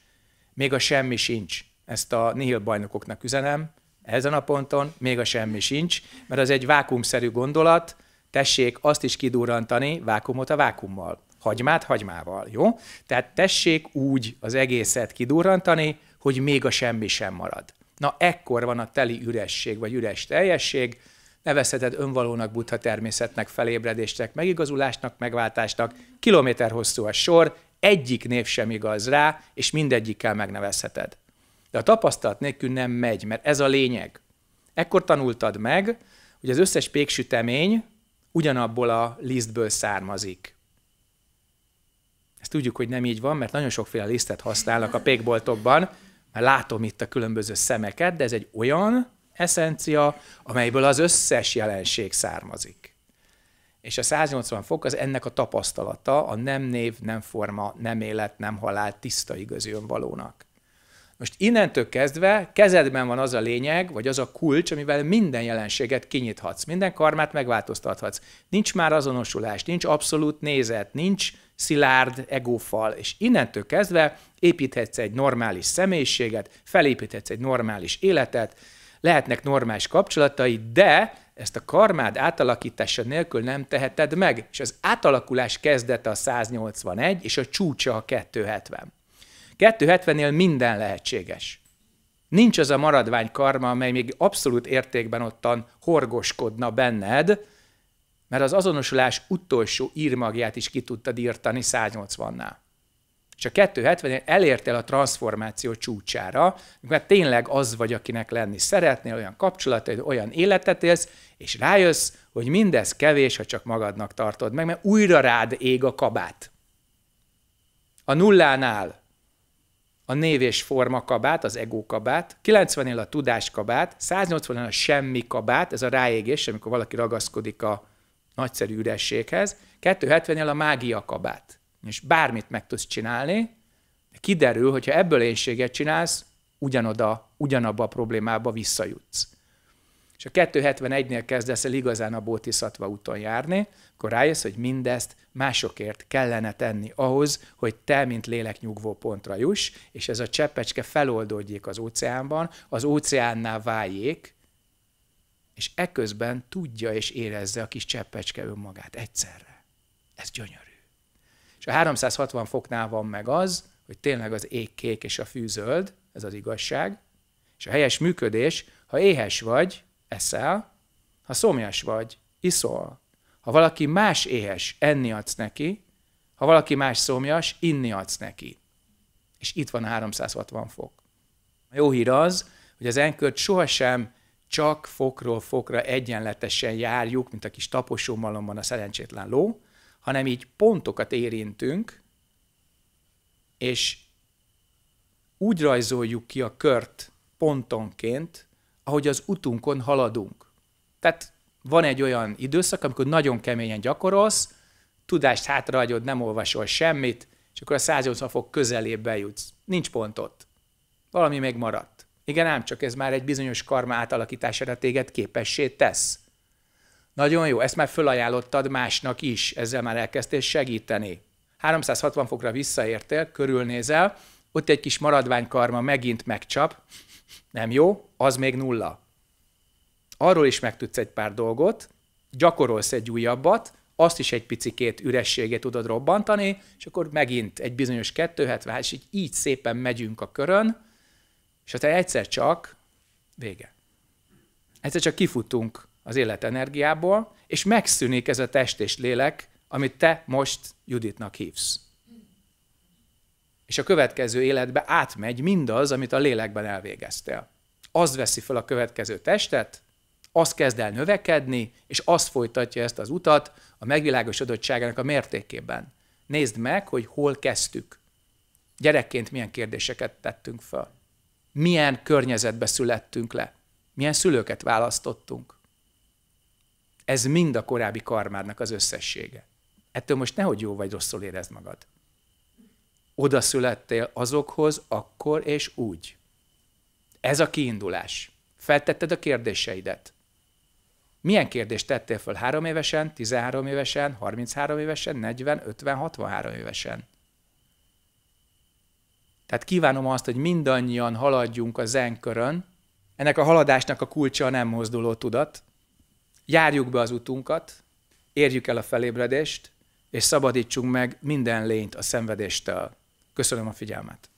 még a semmi sincs ezt a nihil bajnokoknak üzenem, ezen a ponton még a semmi sincs, mert az egy vákumszerű gondolat, tessék azt is kidurrantani vákumot a vákummal, hagymát hagymával, jó? Tehát tessék úgy az egészet kidurrantani, hogy még a semmi sem marad. Na ekkor van a teli üresség, vagy üres teljesség, nevezheted önvalónak, butha természetnek, felébredéstek, megigazulásnak, megváltásnak, kilométer hosszú a sor, egyik név sem igaz rá, és mindegyikkel megnevezheted. De a tapasztalat nélkül nem megy, mert ez a lényeg. Ekkor tanultad meg, hogy az összes péksütemény ugyanabból a lisztből származik. Ezt tudjuk, hogy nem így van, mert nagyon sokféle lisztet használnak a pékboltokban, mert látom itt a különböző szemeket, de ez egy olyan eszencia, amelyből az összes jelenség származik. És a 180 fok az ennek a tapasztalata, a nem név, nem forma, nem élet, nem halál tiszta igazi önvalónak. Most innentől kezdve kezedben van az a lényeg, vagy az a kulcs, amivel minden jelenséget kinyithatsz, minden karmát megváltoztathatsz. Nincs már azonosulás, nincs abszolút nézet, nincs szilárd egófal, és innentől kezdve építhetsz egy normális személyiséget, felépíthetsz egy normális életet, lehetnek normális kapcsolatai, de ezt a karmád átalakítása nélkül nem teheted meg, és az átalakulás kezdete a 181, és a csúcsa a 270. 270-nél minden lehetséges. Nincs az a maradvány karma, amely még abszolút értékben ottan horgoskodna benned, mert az azonosulás utolsó írmagját is ki tudtad írtani 180-nál. És a 270-nél elértél a transformáció csúcsára, mert tényleg az vagy, akinek lenni szeretnél, olyan kapcsolatod, olyan életet élsz, és rájössz, hogy mindez kevés, ha csak magadnak tartod meg, mert újra rád ég a kabát. A nullánál a név és forma kabát, az ego kabát, 90 él a tudás kabát, 180 él a semmi kabát, ez a ráégés, amikor valaki ragaszkodik a nagyszerű ürességhez, 270 él a mágia kabát. És bármit meg tudsz csinálni, de kiderül, hogyha ebből énséget csinálsz, ugyanoda, ugyanabba a problémába visszajutsz és a 271-nél kezdesz el igazán a bótiszatva úton járni, akkor rájössz, hogy mindezt másokért kellene tenni ahhoz, hogy te, mint lélek nyugvó pontra juss, és ez a cseppecske feloldódjék az óceánban, az óceánnál váljék, és eközben tudja és érezze a kis cseppecske önmagát egyszerre. Ez gyönyörű. És a 360 foknál van meg az, hogy tényleg az ég kék és a fűzöld, ez az igazság, és a helyes működés, ha éhes vagy, eszel, ha szomjas vagy, iszol. Ha valaki más éhes, enni adsz neki, ha valaki más szomjas, inni adsz neki. És itt van 360 fok. A jó hír az, hogy az enkört sohasem csak fokról fokra egyenletesen járjuk, mint a kis taposó malomban a szerencsétlen ló, hanem így pontokat érintünk, és úgy rajzoljuk ki a kört pontonként, ahogy az utunkon haladunk. Tehát van egy olyan időszak, amikor nagyon keményen gyakorolsz, tudást hátrahagyod, nem olvasol semmit, és akkor a 180 fok közelébe jutsz. Nincs pont ott. Valami még maradt. Igen, ám csak ez már egy bizonyos karma átalakítására téged képessé tesz. Nagyon jó, ezt már fölajánlottad másnak is, ezzel már elkezdtél segíteni. 360 fokra visszaértél, körülnézel, ott egy kis maradványkarma megint megcsap, nem jó, az még nulla. Arról is megtudsz egy pár dolgot, gyakorolsz egy újabbat, azt is egy picikét ürességet tudod robbantani, és akkor megint egy bizonyos 270, hát, hát, és így, így szépen megyünk a körön, és aztán egyszer csak vége. Egyszer csak kifutunk az életenergiából, és megszűnik ez a test és lélek, amit te most Juditnak hívsz. És a következő életbe átmegy mindaz, amit a lélekben elvégeztél az veszi fel a következő testet, az kezd el növekedni, és az folytatja ezt az utat a megvilágosodottságának a mértékében. Nézd meg, hogy hol kezdtük. Gyerekként milyen kérdéseket tettünk fel? Milyen környezetbe születtünk le. Milyen szülőket választottunk. Ez mind a korábbi karmádnak az összessége. Ettől most nehogy jó vagy rosszul érezd magad. Oda születtél azokhoz, akkor és úgy. Ez a kiindulás. Feltetted a kérdéseidet. Milyen kérdést tettél föl 3 évesen, 13 évesen, 33 évesen, 40, 50, 63 évesen? Tehát kívánom azt, hogy mindannyian haladjunk a zenkörön. Ennek a haladásnak a kulcsa a nem mozduló tudat. Járjuk be az utunkat, érjük el a felébredést, és szabadítsunk meg minden lényt a szenvedéstől. Köszönöm a figyelmet!